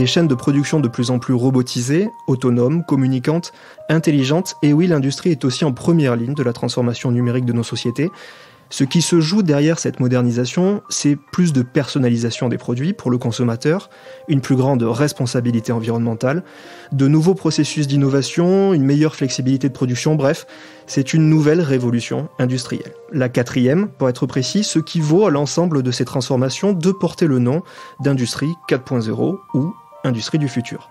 Des chaînes de production de plus en plus robotisées, autonomes, communicantes, intelligentes, et oui, l'industrie est aussi en première ligne de la transformation numérique de nos sociétés. Ce qui se joue derrière cette modernisation, c'est plus de personnalisation des produits pour le consommateur, une plus grande responsabilité environnementale, de nouveaux processus d'innovation, une meilleure flexibilité de production, bref, c'est une nouvelle révolution industrielle. La quatrième, pour être précis, ce qui vaut à l'ensemble de ces transformations de porter le nom d'industrie 4.0 ou Industrie du futur.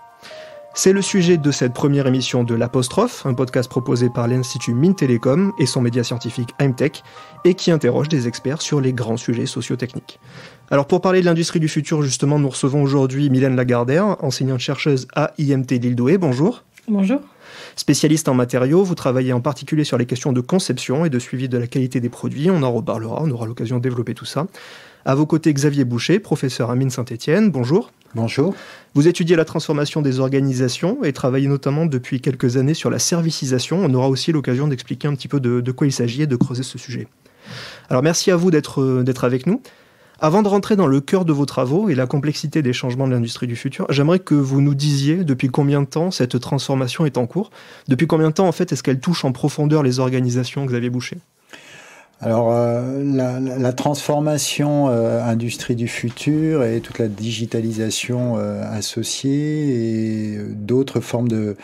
C'est le sujet de cette première émission de l'Apostrophe, un podcast proposé par l'Institut MinTelecom et son média scientifique IMTech, et qui interroge des experts sur les grands sujets sociotechniques. Alors pour parler de l'industrie du futur, justement, nous recevons aujourd'hui Mylène Lagardère, enseignante-chercheuse à IMT Lille-Douai. Bonjour. Bonjour. Spécialiste en matériaux, vous travaillez en particulier sur les questions de conception et de suivi de la qualité des produits. On en reparlera, on aura l'occasion de développer tout ça. À vos côtés, Xavier Boucher, professeur à Mines Saint-Étienne. Bonjour. Bonjour. Vous étudiez la transformation des organisations et travaillez notamment depuis quelques années sur la servicisation. On aura aussi l'occasion d'expliquer un petit peu de, quoi il s'agit et de creuser ce sujet. Alors merci à vous euh, d'être avec nous. Avant de rentrer dans le cœur de vos travaux et la complexité des changements de l'industrie du futur, j'aimerais que vous nous disiez depuis combien de temps cette transformation est en cours Depuis combien de temps, en fait, est-ce qu'elle touche en profondeur les organisations, Xavier Boucher alors euh, la, la, transformation euh, industrie du futur et toute la digitalisation euh, associée et d'autres formes de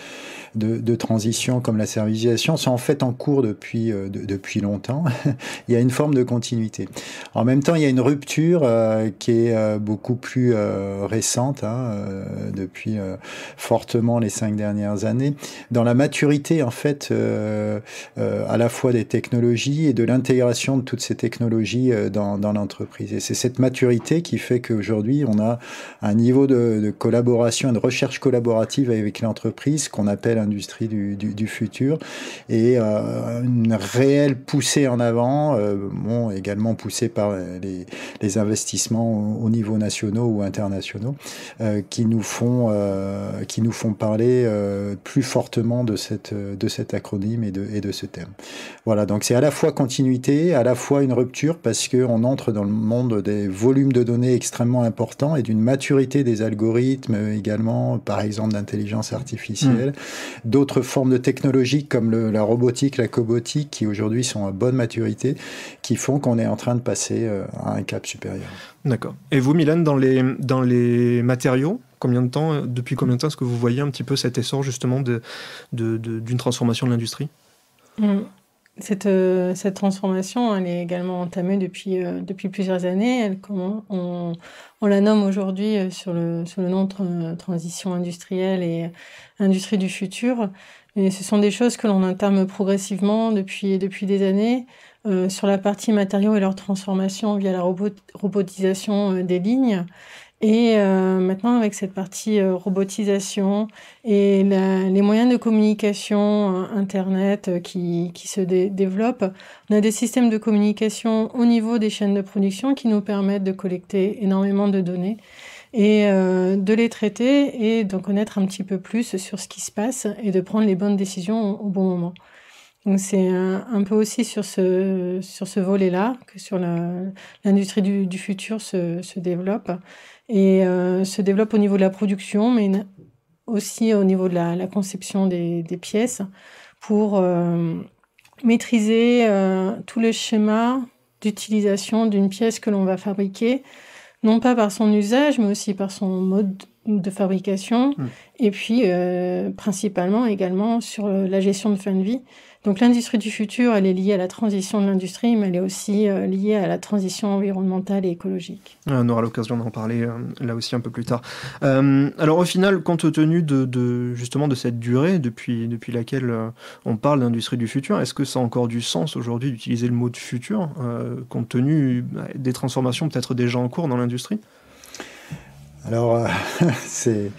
de, transition comme la servilisation sont en fait en cours depuis, euh, depuis longtemps. il y a une forme de continuité. En même temps, il y a une rupture euh, qui est euh, beaucoup plus récente, hein, depuis fortement les cinq dernières années, dans la maturité en fait à la fois des technologies et de l'intégration de toutes ces technologies dans, l'entreprise. Et c'est cette maturité qui fait qu'aujourd'hui, on a un niveau de, collaboration et de recherche collaborative avec l'entreprise qu'on appelle industrie du, futur et euh, une réelle poussée en avant, euh, également poussée par les, investissements au, niveau nationaux ou internationaux, euh, qui, nous font, qui nous font parler plus fortement de, cette, de cet acronyme et de, et de ce thème. Voilà, donc c'est à la fois continuité, à la fois une rupture, parce qu'on entre dans le monde des volumes de données extrêmement importants et d'une maturité des algorithmes également, par exemple d'intelligence artificielle. Mmh d'autres formes de technologies comme la robotique, la cobotique, qui aujourd'hui sont à bonne maturité, qui font qu'on est en train de passer euh, à un cap supérieur. D'accord. Et vous, Milan, dans les, dans les matériaux, combien de temps, euh, depuis combien de temps est-ce que vous voyez un petit peu cet essor justement d'une de, de, transformation de l'industrie hum. Cette, euh, cette, transformation, elle est également entamée depuis, depuis plusieurs années. Elle, comment on, on la nomme aujourd'hui euh, sur le, sur le nom transition industrielle et euh, industrie du futur. Mais ce sont des choses que l'on interme progressivement depuis, depuis des années euh, sur la partie matériaux et leur transformation via la robotisation des lignes. Et euh, maintenant, avec cette partie euh, robotisation et la, les moyens de communication, euh, Internet qui, qui, se développent, on a des systèmes de communication au niveau des chaînes de production qui nous permettent de collecter énormément de données et de les traiter et d'en connaître un petit peu plus sur ce qui se passe et de prendre les bonnes décisions au, bon moment. Donc c'est un, peu aussi sur ce, sur ce volet-là que sur l'industrie du, du, futur se, se développe et euh, se développe au niveau de la production, mais aussi au niveau de la, conception des, pièces pour euh, maîtriser euh, tout le schéma d'utilisation d'une pièce que l'on va fabriquer, non pas par son usage, mais aussi par son mode de fabrication, mmh. et puis principalement également sur la gestion de fin de vie, donc l'industrie du futur, elle est liée à la transition de l'industrie, mais elle est aussi euh, liée à la transition environnementale et écologique. Ah, on aura l'occasion d'en parler euh, là aussi un peu plus tard. Euh, alors au final, compte tenu de, justement de cette durée depuis, depuis laquelle on parle d'industrie du futur, est-ce que ça a encore du sens aujourd'hui d'utiliser le mot de futur, compte tenu bah, des transformations peut-être déjà en cours dans l'industrie Alors c'est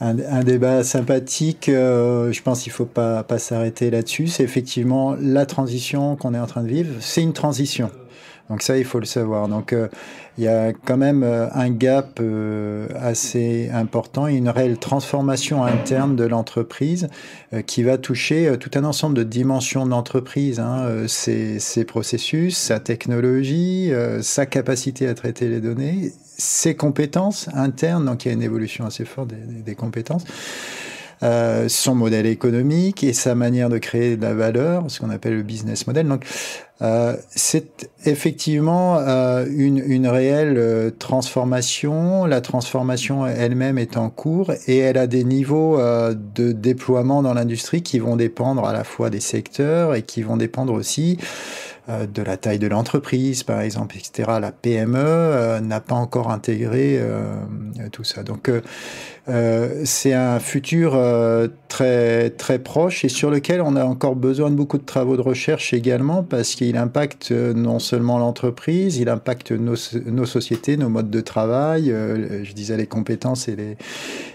un, débat sympathique. Euh, je pense qu'il ne faut pas, pas s'arrêter là-dessus. C'est effectivement la transition qu'on est en train de vivre. C'est une transition. Donc ça, il faut le savoir. Donc euh, il y a quand même euh, un gap euh, assez important une réelle transformation interne de l'entreprise qui va toucher tout un ensemble de dimensions de l'entreprise, hein, ses, processus, sa technologie, sa capacité à traiter les données, ses compétences internes. Donc il y a une évolution assez forte des, des compétences. Euh, son modèle économique et sa manière de créer de la valeur, ce qu'on appelle le business model. Donc, euh, c'est effectivement euh, une, une, réelle transformation. La transformation elle-même est en cours et elle a des niveaux de déploiement dans l'industrie qui vont dépendre à la fois des secteurs et qui vont dépendre aussi euh, de la taille de l'entreprise, par exemple, etc. La PME euh, n'a pas encore intégré euh, tout ça. Donc, c'est un futur très, très proche et sur lequel on a encore besoin de beaucoup de travaux de recherche également parce qu'il impacte non seulement l'entreprise, il impacte nos, sociétés, nos modes de travail, je disais les compétences et les,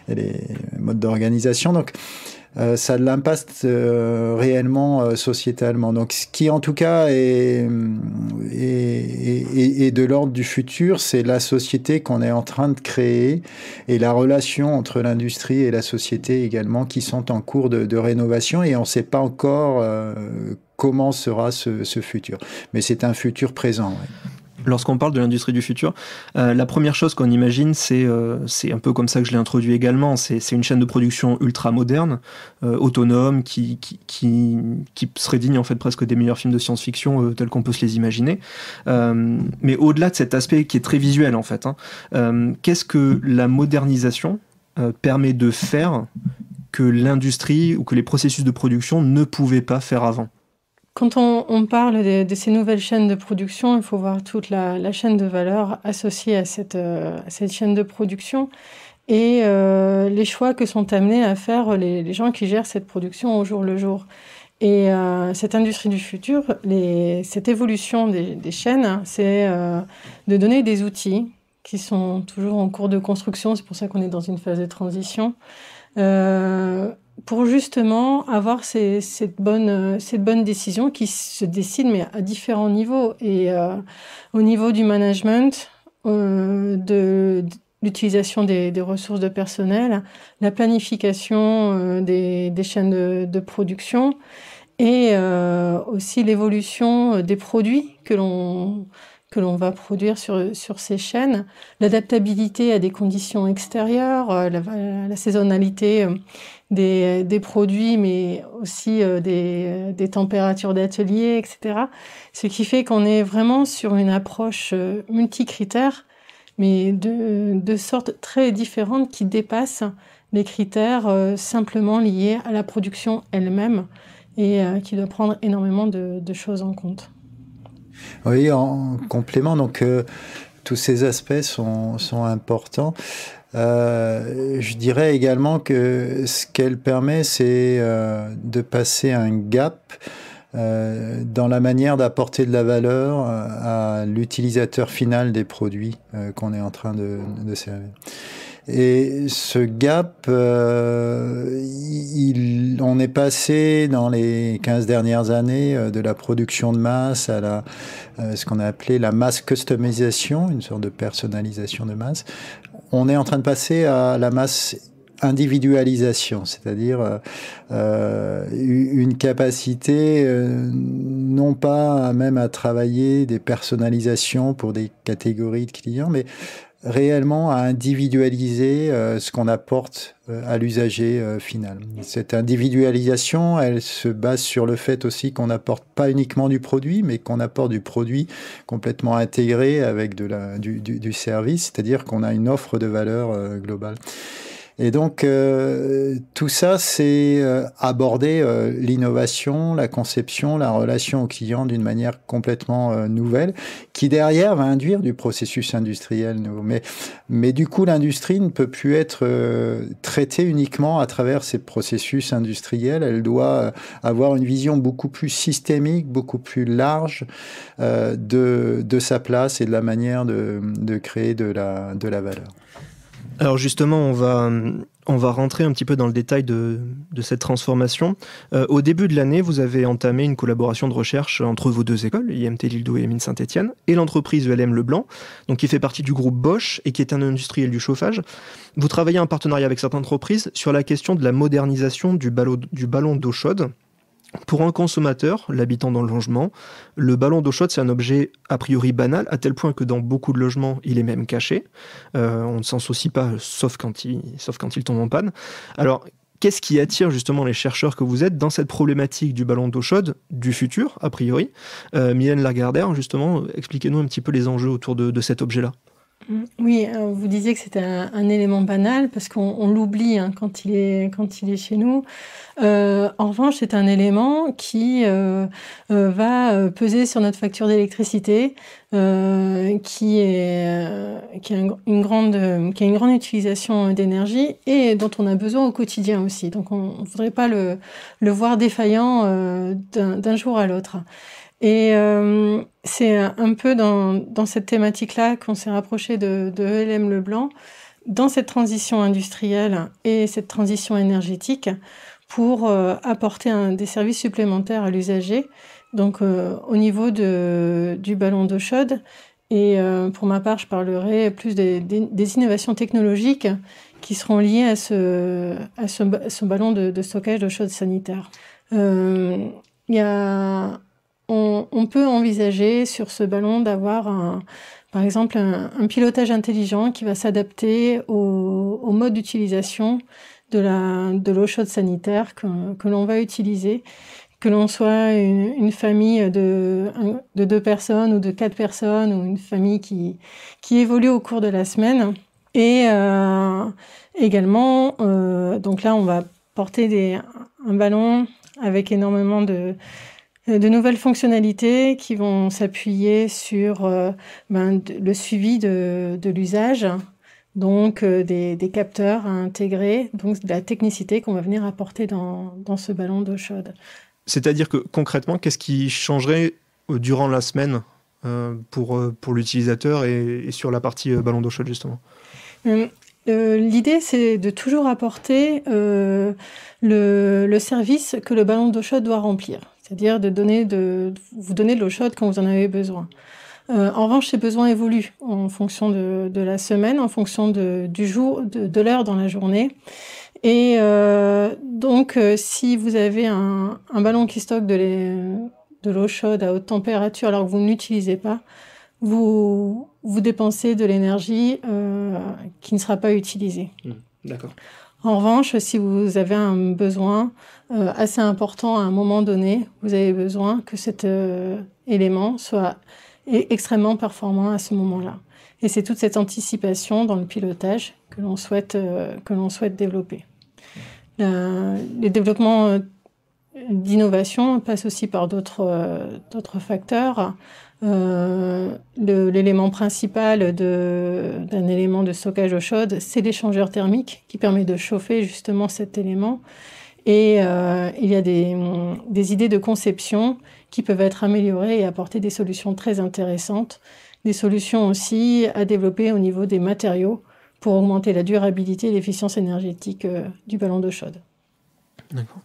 les modes d'organisation. Donc, euh, ça a de l'impact euh, réellement euh, sociétalement. Donc ce qui en tout cas est, de l'ordre du futur, c'est la société qu'on est en train de créer et la relation entre l'industrie et la société également qui sont en cours de, de rénovation et on ne sait pas encore comment sera ce, ce futur. Mais c'est un futur présent. Lorsqu'on parle de l'industrie du futur, euh, la première chose qu'on imagine, euh, c'est un peu comme ça que je l'ai introduit également, c'est une chaîne de production ultra moderne, euh, autonome, qui, qui, serait digne en fait presque des meilleurs films de science-fiction tels qu'on peut se les imaginer. mais au-delà de cet aspect qui est très visuel en fait, hein, qu'est-ce que la modernisation permet de faire que l'industrie ou que les processus de production ne pouvaient pas faire avant quand on, parle de, ces nouvelles chaînes de production, il faut voir toute la, chaîne de valeur associée à cette, euh, chaîne de production et euh, les choix que sont amenés à faire les, gens qui gèrent cette production au jour le jour. Et euh, cette industrie du futur, cette évolution des, chaînes, hein, c'est de donner des outils qui sont toujours en cours de construction, c'est pour ça qu'on est dans une phase de transition, pour justement avoir ces, cette, bonne, cette bonne décision qui se décide, mais à différents niveaux. Et euh, au niveau du management, euh, de, l'utilisation des, ressources de personnel, la planification euh, des, chaînes de production et aussi l'évolution des produits que l'on que l'on va produire sur, sur ces chaînes, l'adaptabilité à des conditions extérieures, euh, la, saisonnalité euh, des, des, produits, mais aussi euh, des, des températures d'atelier, etc. Ce qui fait qu'on est vraiment sur une approche multicritère, mais de, de sortes très différente, qui dépasse les critères simplement liés à la production elle-même et qui doit prendre énormément de, de choses en compte. Oui, en complément, donc euh, tous ces aspects sont, importants. Euh, je dirais également que ce qu'elle permet, c'est euh, de passer un gap dans la manière d'apporter de la valeur à l'utilisateur final des produits qu'on est en train de servir. Et ce gap, euh, il, on est passé dans les 15 dernières années euh, de la production de masse à la, euh, ce qu'on a appelé la masse customisation, une sorte de personnalisation de masse. On est en train de passer à la masse individualisation, c'est-à-dire euh, une capacité non pas même à travailler des personnalisations pour des catégories de clients, mais réellement à individualiser euh, ce qu'on apporte euh, à l'usager euh, final. Cette individualisation, elle se base sur le fait aussi qu'on n'apporte pas uniquement du produit, mais qu'on apporte du produit complètement intégré avec de la, du, du service, c'est-à-dire qu'on a une offre de valeur globale. Et donc, euh, tout ça, c'est euh, aborder euh, l'innovation, la conception, la relation au client d'une manière complètement nouvelle, qui derrière va induire du processus industriel nouveau. Mais, mais du coup, l'industrie ne peut plus être traitée uniquement à travers ces processus industriels. Elle doit avoir une vision beaucoup plus systémique, beaucoup plus large de, de, sa place et de la manière de, de créer de la, de la valeur. Alors justement, on va, on va rentrer un petit peu dans le détail de, de cette transformation. Euh, au début de l'année, vous avez entamé une collaboration de recherche entre vos deux écoles, IMT Lildo et mines Saint-Etienne, et l'entreprise ELM Leblanc, donc qui fait partie du groupe Bosch et qui est un industriel du chauffage. Vous travaillez en partenariat avec cette entreprise sur la question de la modernisation du ballon d'eau chaude, pour un consommateur, l'habitant dans le logement, le ballon d'eau chaude, c'est un objet a priori banal, à tel point que dans beaucoup de logements, il est même caché. Euh, on ne s'en soucie pas, sauf quand, il, sauf quand il tombe en panne. Alors, qu'est-ce qui attire justement les chercheurs que vous êtes dans cette problématique du ballon d'eau chaude, du futur, a priori euh, Mylène Lagardère, justement, expliquez-nous un petit peu les enjeux autour de cet objet-là. Oui, vous disiez que c'était un, élément banal parce qu'on l'oublie hein, quand, il est, chez nous. Euh, en revanche, c'est un élément qui euh, euh, va peser sur notre facture d'électricité, qui, a une grande, utilisation d'énergie et dont on a besoin au quotidien aussi. Donc on ne voudrait pas le voir défaillant d'un jour à l'autre. Et euh, c'est un peu dans, cette thématique-là qu'on s'est rapproché de, de e LM Leblanc, dans cette transition industrielle et cette transition énergétique, pour euh, apporter des services supplémentaires à l'usager, donc euh, au niveau de, du ballon d'eau chaude. Et pour ma part, je parlerai plus des, innovations technologiques qui seront liées à ce, à ballon de, stockage d'eau chaude sanitaire. Il y a on, peut envisager sur ce ballon d'avoir par exemple un, pilotage intelligent qui va s'adapter au, mode d'utilisation de l'eau chaude sanitaire que, l'on va utiliser que l'on soit une, famille de, deux personnes ou de quatre personnes ou une famille qui, évolue au cours de la semaine. Et euh, également, euh, donc là, on va porter un ballon avec énormément de, de nouvelles fonctionnalités qui vont s'appuyer sur euh, ben, le suivi de, l'usage, donc euh, des, capteurs à intégrer, donc de la technicité qu'on va venir apporter dans, ce ballon d'eau chaude. C'est-à-dire que concrètement, qu'est-ce qui changerait euh, durant la semaine pour, pour l'utilisateur et, sur la partie ballon d'eau chaude justement l'idée, c'est de toujours apporter le, service que le ballon d'eau chaude doit remplir c'est-à-dire de, donner de vous donner de l'eau chaude quand vous en avez besoin. Euh, en revanche, ces besoins évoluent en fonction de, la semaine, en fonction de, du jour, de, l'heure dans la journée. Et euh, donc, euh, si vous avez un, ballon qui stocke de l'eau chaude à haute température alors que vous ne l'utilisez pas, vous, dépensez de l'énergie qui ne sera pas utilisée. Mmh, d'accord. En revanche, si vous avez un besoin euh, assez important à un moment donné, vous avez besoin que cet euh, élément soit e-, extrêmement performant à ce moment-là. Et c'est toute cette anticipation dans le pilotage que l'on souhaite, euh, souhaite développer. Le les développements d'innovation passent aussi par d'autres facteurs. Euh, l'élément principal d'un élément de stockage eau chaude, c'est l'échangeur thermique qui permet de chauffer justement cet élément. Et euh, il y a des, idées de conception qui peuvent être améliorées et apporter des solutions très intéressantes. Des solutions aussi à développer au niveau des matériaux pour augmenter la durabilité et l'efficience énergétique euh, du ballon d'eau chaude. D'accord.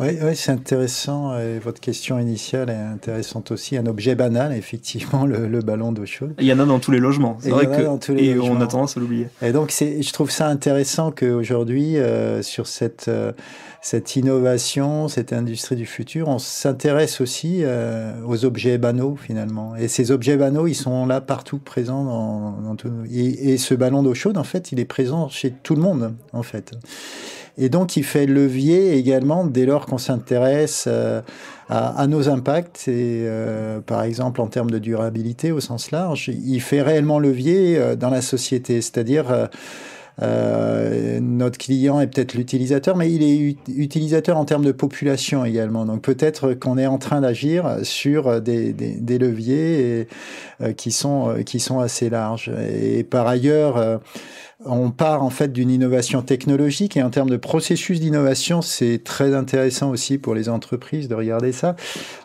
Oui, c'est intéressant. Et euh, votre question initiale est intéressante aussi. Un objet banal, effectivement, le, ballon d'eau chaude. Il y en a dans tous les logements. C'est vrai que, et on a tendance à l'oublier. Et donc, je trouve ça intéressant qu'aujourd'hui, aujourd'hui, sur cette, euh, cette innovation, cette industrie du futur, on s'intéresse aussi euh, aux objets banaux, finalement. Et ces objets banaux, ils sont là partout, présents dans, dans Et, et ce ballon d'eau chaude, en fait, il est présent chez tout le monde, en fait. Et donc, il fait levier également dès lors qu'on s'intéresse euh, à, nos impacts, et euh, par exemple en termes de durabilité au sens large, il fait réellement levier euh, dans la société, c'est-à-dire... Euh, notre client est peut-être l'utilisateur, mais il est utilisateur en termes de population également. Donc peut-être qu'on est en train d'agir sur des, leviers qui, sont, qui sont assez larges. Et, par ailleurs, on part en fait d'une innovation technologique et en termes de processus d'innovation, c'est très intéressant aussi pour les entreprises de regarder ça.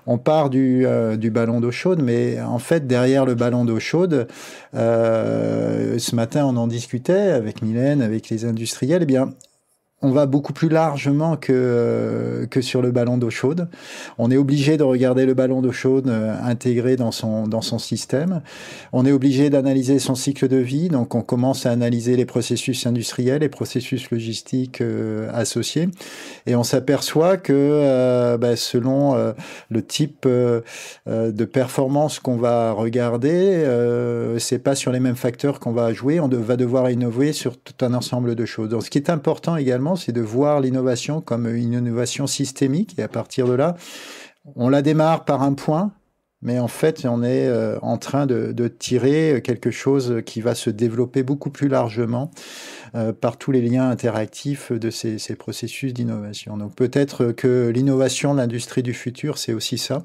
On part du, euh, ballon d'eau chaude, mais en fait derrière le ballon d'eau chaude, euh, ce matin on en discutait avec Mylène, avec les industriels. Eh bien, on va beaucoup plus largement que, euh, que sur le ballon d'eau chaude. On est obligé de regarder le ballon d'eau chaude euh, intégré dans son, dans son système. On est obligé d'analyser son cycle de vie. Donc, on commence à analyser les processus industriels, les processus logistiques euh, associés. Et on s'aperçoit que bah, selon le type de performance qu'on va regarder, ce n'est pas sur les mêmes facteurs qu'on va jouer. On va devoir innover sur tout un ensemble de choses. ce qui est important également, c'est de voir l'innovation comme une innovation systémique. Et à partir de là, on la démarre par un point, mais en fait, on est euh, en train de, tirer quelque chose qui va se développer beaucoup plus largement euh, par tous les liens interactifs de ces, ces processus d'innovation. Donc peut-être que l'innovation, l'industrie du futur, c'est aussi ça.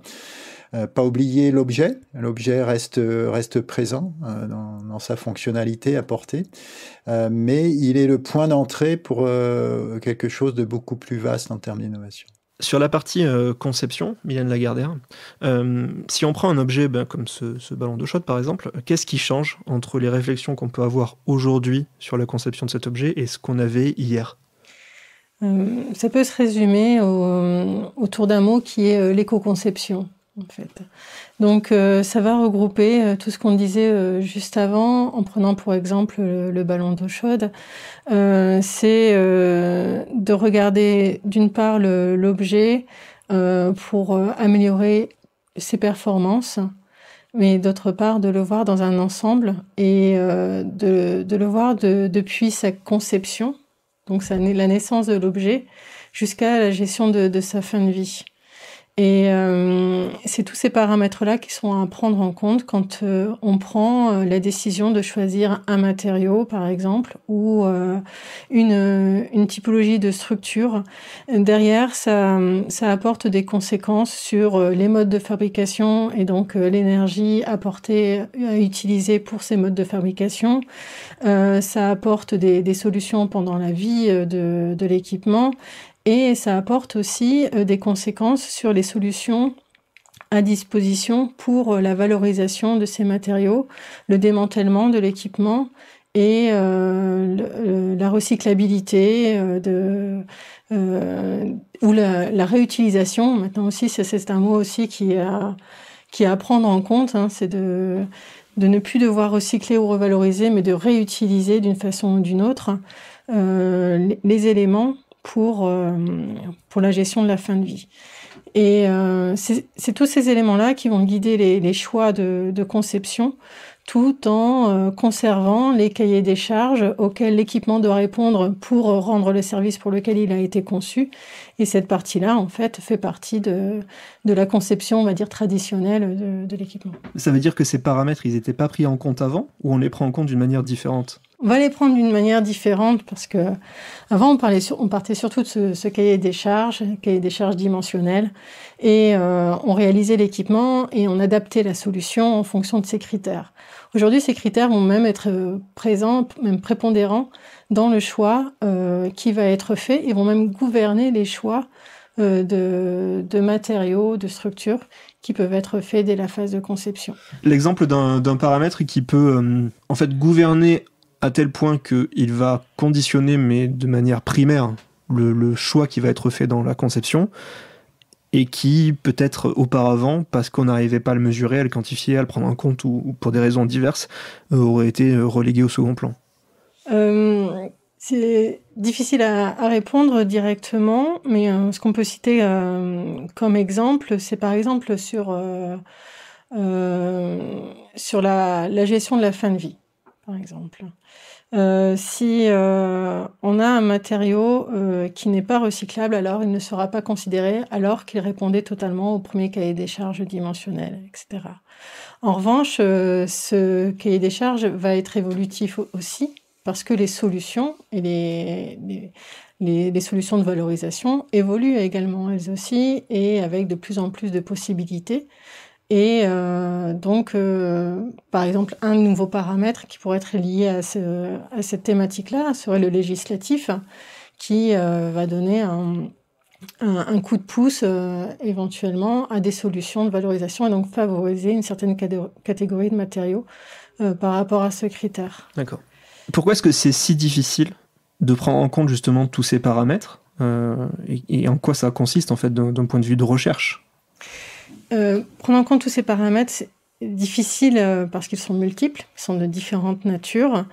Euh, pas oublier l'objet. L'objet reste, reste présent euh, dans, sa fonctionnalité apportée, euh, mais il est le point d'entrée pour quelque chose de beaucoup plus vaste en termes d'innovation. Sur la partie conception, Mylène Lagardère, si on prend un objet ben, comme ce, ballon de shot par exemple, qu'est-ce qui change entre les réflexions qu'on peut avoir aujourd'hui sur la conception de cet objet et ce qu'on avait hier Ça peut se résumer autour d'un mot qui est l'éco-conception en fait. Donc euh, ça va regrouper euh, tout ce qu'on disait euh, juste avant, en prenant pour exemple le, ballon d'eau chaude. c'est de regarder d'une part l'objet pour améliorer ses performances, mais d'autre part de le voir dans un ensemble et de, le voir depuis sa conception, donc sa, la naissance de l'objet, jusqu'à la gestion de, de sa fin de vie. Et euh, c'est tous ces paramètres-là qui sont à prendre en compte quand euh, on prend euh, la décision de choisir un matériau, par exemple, ou une, typologie de structure. Derrière, ça, apporte des conséquences sur les modes de fabrication et donc l'énergie apportée à utiliser pour ces modes de fabrication. ça apporte des, solutions pendant la vie de l'équipement et ça apporte aussi euh, des conséquences sur les solutions à disposition pour euh, la valorisation de ces matériaux, le démantèlement de l'équipement et euh, la recyclabilité de, ou la, réutilisation. Maintenant aussi, c'est un mot aussi qui est à, qui à prendre en compte, hein, c'est de, de ne plus devoir recycler ou revaloriser, mais de réutiliser d'une façon ou d'une autre les éléments pour, euh, pour la gestion de la fin de vie. Et euh, c'est tous ces éléments-là qui vont guider les, choix de, conception, tout en euh, conservant les cahiers des charges auxquels l'équipement doit répondre pour rendre le service pour lequel il a été conçu. Et cette partie-là, en fait, fait partie de, la conception, on va dire, traditionnelle de, de l'équipement. Ça veut dire que ces paramètres, ils n'étaient pas pris en compte avant, ou on les prend en compte d'une manière différente on va les prendre d'une manière différente parce que avant on, parlait on partait surtout de ce, cahier des charges, cahier des charges dimensionnelles, et euh, on réalisait l'équipement et on adaptait la solution en fonction de ces critères. Aujourd'hui, ces critères vont même être euh, présents, même prépondérants dans le choix euh, qui va être fait et vont même gouverner les choix de, matériaux, de structures qui peuvent être faits dès la phase de conception. L'exemple d'un paramètre qui peut en fait gouverner à tel point qu'il va conditionner, mais de manière primaire, le, choix qui va être fait dans la conception, et qui peut-être auparavant, parce qu'on n'arrivait pas à le mesurer, à le quantifier, à le prendre en compte, ou, pour des raisons diverses, euh, aurait été euh, relégué au second plan. Euh, c'est difficile à, répondre directement, mais ce qu'on peut citer comme exemple, c'est par exemple sur, sur la gestion de la fin de vie, par exemple. Euh, si euh, on a un matériau euh, qui n'est pas recyclable, alors il ne sera pas considéré, alors qu'il répondait totalement au premier cahier des charges dimensionnel, etc. En revanche, ce cahier des charges va être évolutif aussi, parce que les solutions et les, solutions de valorisation évoluent également elles aussi et avec de plus en plus de possibilités. Et euh, donc, euh, par exemple, un nouveau paramètre qui pourrait être lié à, à cette thématique-là serait le législatif, qui euh, va donner un, coup de pouce éventuellement à des solutions de valorisation et donc favoriser une certaine catégorie de matériaux par rapport à ce critère. D'accord. Pourquoi est-ce que c'est si difficile de prendre en compte justement tous ces paramètres et, et, en quoi ça consiste en fait d'un point de vue de recherche euh, prendre en compte tous ces paramètres, c'est difficile euh, parce qu'ils sont multiples, ils sont de différentes natures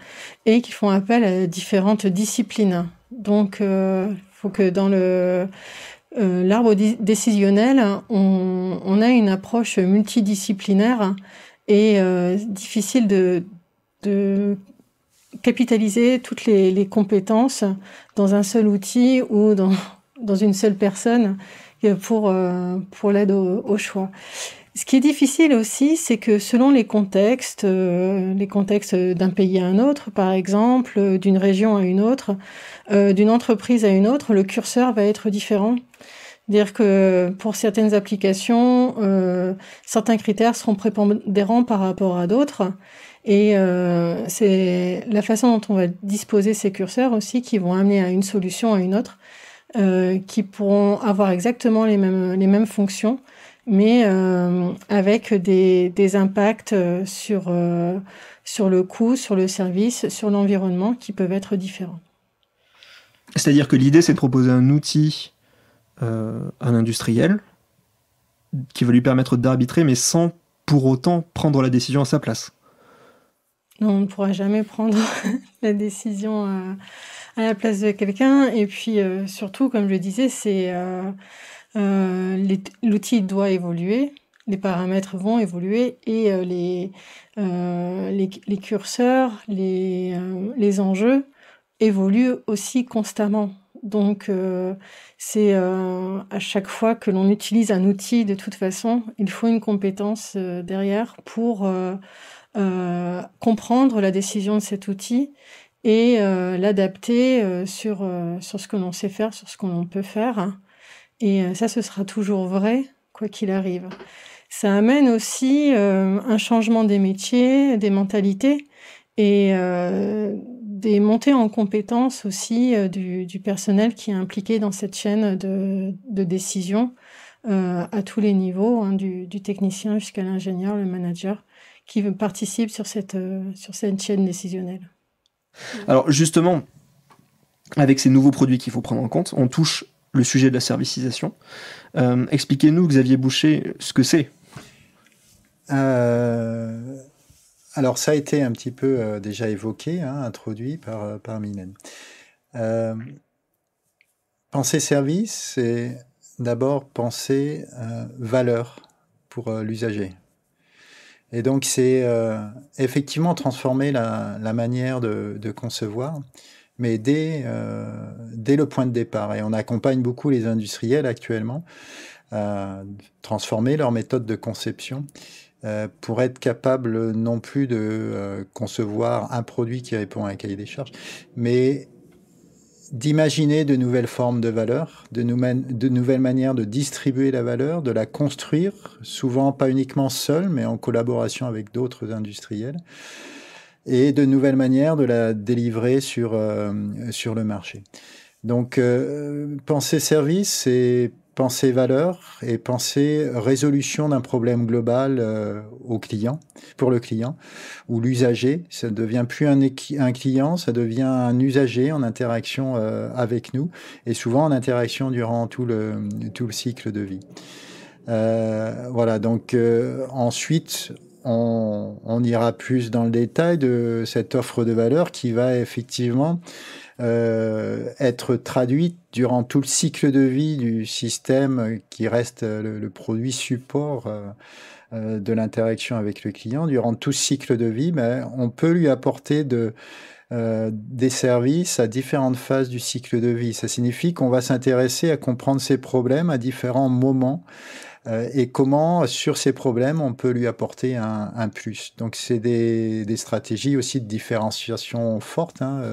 et qui font appel à différentes disciplines. Donc, il euh, faut que dans l'arbre décisionnel, on, ait une approche multidisciplinaire et difficile de, capitaliser toutes les, compétences dans un seul outil ou dans une seule personne. Euh, pour, euh, pour l'aide au, choix. Ce qui est difficile aussi, c'est que selon les contextes, euh, les contextes d'un pays à un autre, par exemple, d'une région à une autre, d'une entreprise à une autre, le curseur va être différent. C'est-à-dire que pour certaines applications, certains critères seront prépondérants par rapport à d'autres. Et c'est la façon dont on va disposer ces curseurs aussi qui vont amener à une solution, à une autre. Euh, qui pourront avoir exactement les mêmes, les mêmes fonctions, mais euh, avec des, des, impacts euh, sur, sur le coût, sur le service, sur l'environnement qui peuvent être différents. C'est-à-dire que l'idée, c'est de proposer un outil euh, à l'industriel qui va lui permettre d'arbitrer, mais sans pour autant prendre la décision à sa place on ne pourra jamais prendre la décision euh, à, la place de quelqu'un. Et puis euh, surtout, comme je le disais, c'est euh, l'outil doit évoluer, les paramètres vont évoluer et les, les, curseurs, les, enjeux évoluent aussi constamment. Donc, c'est à chaque fois que l'on utilise un outil, de toute façon, il faut une compétence derrière pour euh, comprendre la décision de cet outil et euh, l'adapter euh, sur, sur ce que l'on sait faire, sur ce que l'on peut faire. Et ça, ce sera toujours vrai, quoi qu'il arrive. Ça amène aussi un changement des métiers, des mentalités et des montées en compétences aussi du, personnel qui est impliqué dans cette chaîne de, de décision à tous les niveaux, hein, du technicien jusqu'à l'ingénieur, le manager qui participent sur cette, euh, sur cette chaîne décisionnelle. Alors justement, avec ces nouveaux produits qu'il faut prendre en compte, on touche le sujet de la servicisation. Euh, expliquez-nous, Xavier Boucher, ce que c'est. Euh, alors ça a été un petit peu déjà évoqué, hein, introduit par, par penser service, c'est d'abord penser valeur pour l'usager, et donc, c'est euh, effectivement transformer la, la manière de, concevoir, mais dès, euh, dès le point de départ. Et on accompagne beaucoup les industriels actuellement à euh, transformer leur méthode de conception euh, pour être capable non plus de concevoir un produit qui répond à un cahier des charges, mais d'imaginer de nouvelles formes de valeur, de, de, nouvelles manières de distribuer la valeur, de la construire, souvent pas uniquement seul, mais en collaboration avec d'autres industriels, et de nouvelles manières de la délivrer sur, euh, sur le marché. Donc, euh, penser service, c'est penser valeur et penser résolution d'un problème global euh, au client, pour le client ou l'usager. Ça ne devient plus un, un, client, ça devient un usager en interaction euh, avec nous et souvent en interaction durant tout le, tout le cycle de vie. Euh, voilà, donc ensuite, on, on, ira plus dans le détail de cette offre de valeur qui va effectivement euh, être traduite durant tout le cycle de vie du système qui reste euh, le, produit support euh, de l'interaction avec le client. Durant tout cycle de vie, ben, on peut lui apporter de, des services à différentes phases du cycle de vie. Ça signifie qu'on va s'intéresser à comprendre ses problèmes à différents moments et comment sur ces problèmes on peut lui apporter un, un plus. Donc c'est des, des, stratégies aussi de différenciation forte. Hein,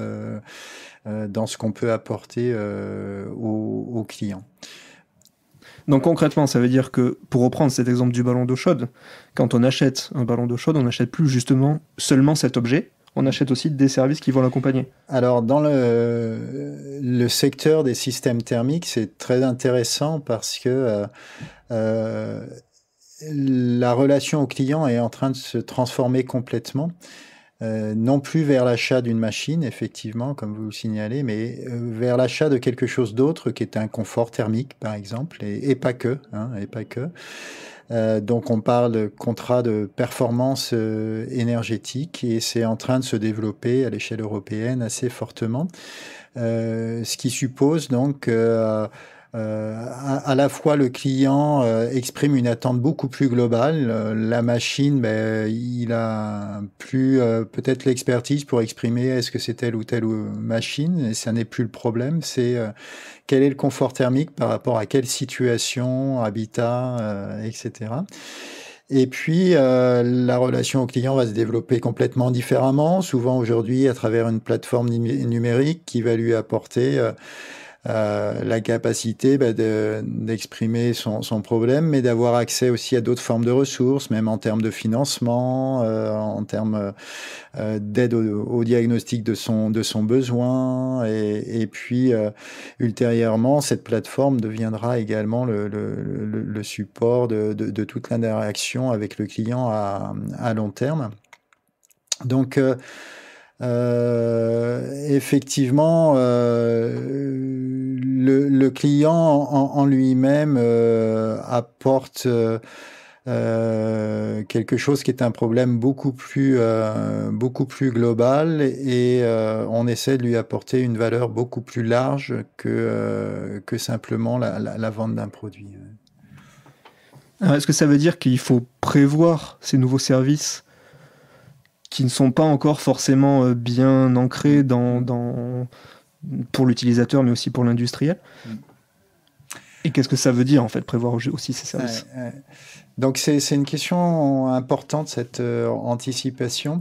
euh, dans ce qu'on peut apporter euh, aux, clients. Donc concrètement, ça veut dire que, pour reprendre cet exemple du ballon d'eau chaude, quand on achète un ballon d'eau chaude, on n'achète plus justement seulement cet objet, on achète aussi des services qui vont l'accompagner. Alors dans le, secteur des systèmes thermiques, c'est très intéressant parce que euh, la relation au client est en train de se transformer complètement. Euh, non plus vers l'achat d'une machine, effectivement, comme vous le signalez, mais euh, vers l'achat de quelque chose d'autre qui est un confort thermique, par exemple, et, pas que, et pas que. Hein, euh, donc on parle contrat de performance énergétique et c'est en train de se développer à l'échelle européenne assez fortement, ce qui suppose donc euh, à, la fois le client euh, exprime une attente beaucoup plus globale, euh, la machine, ben, il a plus peut-être l'expertise pour exprimer est-ce que c'est telle ou telle machine, et ça n'est plus le problème, c'est quel est le confort thermique par rapport à quelle situation, habitat, etc. Et puis, la relation au client va se développer complètement différemment, souvent aujourd'hui à travers une plateforme numérique qui va lui apporter euh, la capacité bah, d'exprimer son, problème, mais d'avoir accès aussi à d'autres formes de ressources, même en termes de financement, euh, en termes euh, d'aide au, diagnostic de son, de son besoin. Et, puis, ultérieurement, cette plateforme deviendra également le, support de, toute l'interaction avec le client à, long terme. Donc, effectivement, le, client en, lui-même euh, apporte euh, euh, quelque chose qui est un problème beaucoup plus, beaucoup plus global et on essaie de lui apporter une valeur beaucoup plus large que, que simplement la, vente d'un produit. Est-ce que ça veut dire qu'il faut prévoir ces nouveaux services qui ne sont pas encore forcément bien ancrés dans pour l'utilisateur, mais aussi pour l'industriel. Mm. Et qu'est-ce que ça veut dire, en fait, prévoir aussi ces services Donc, c'est une question importante, cette euh, anticipation.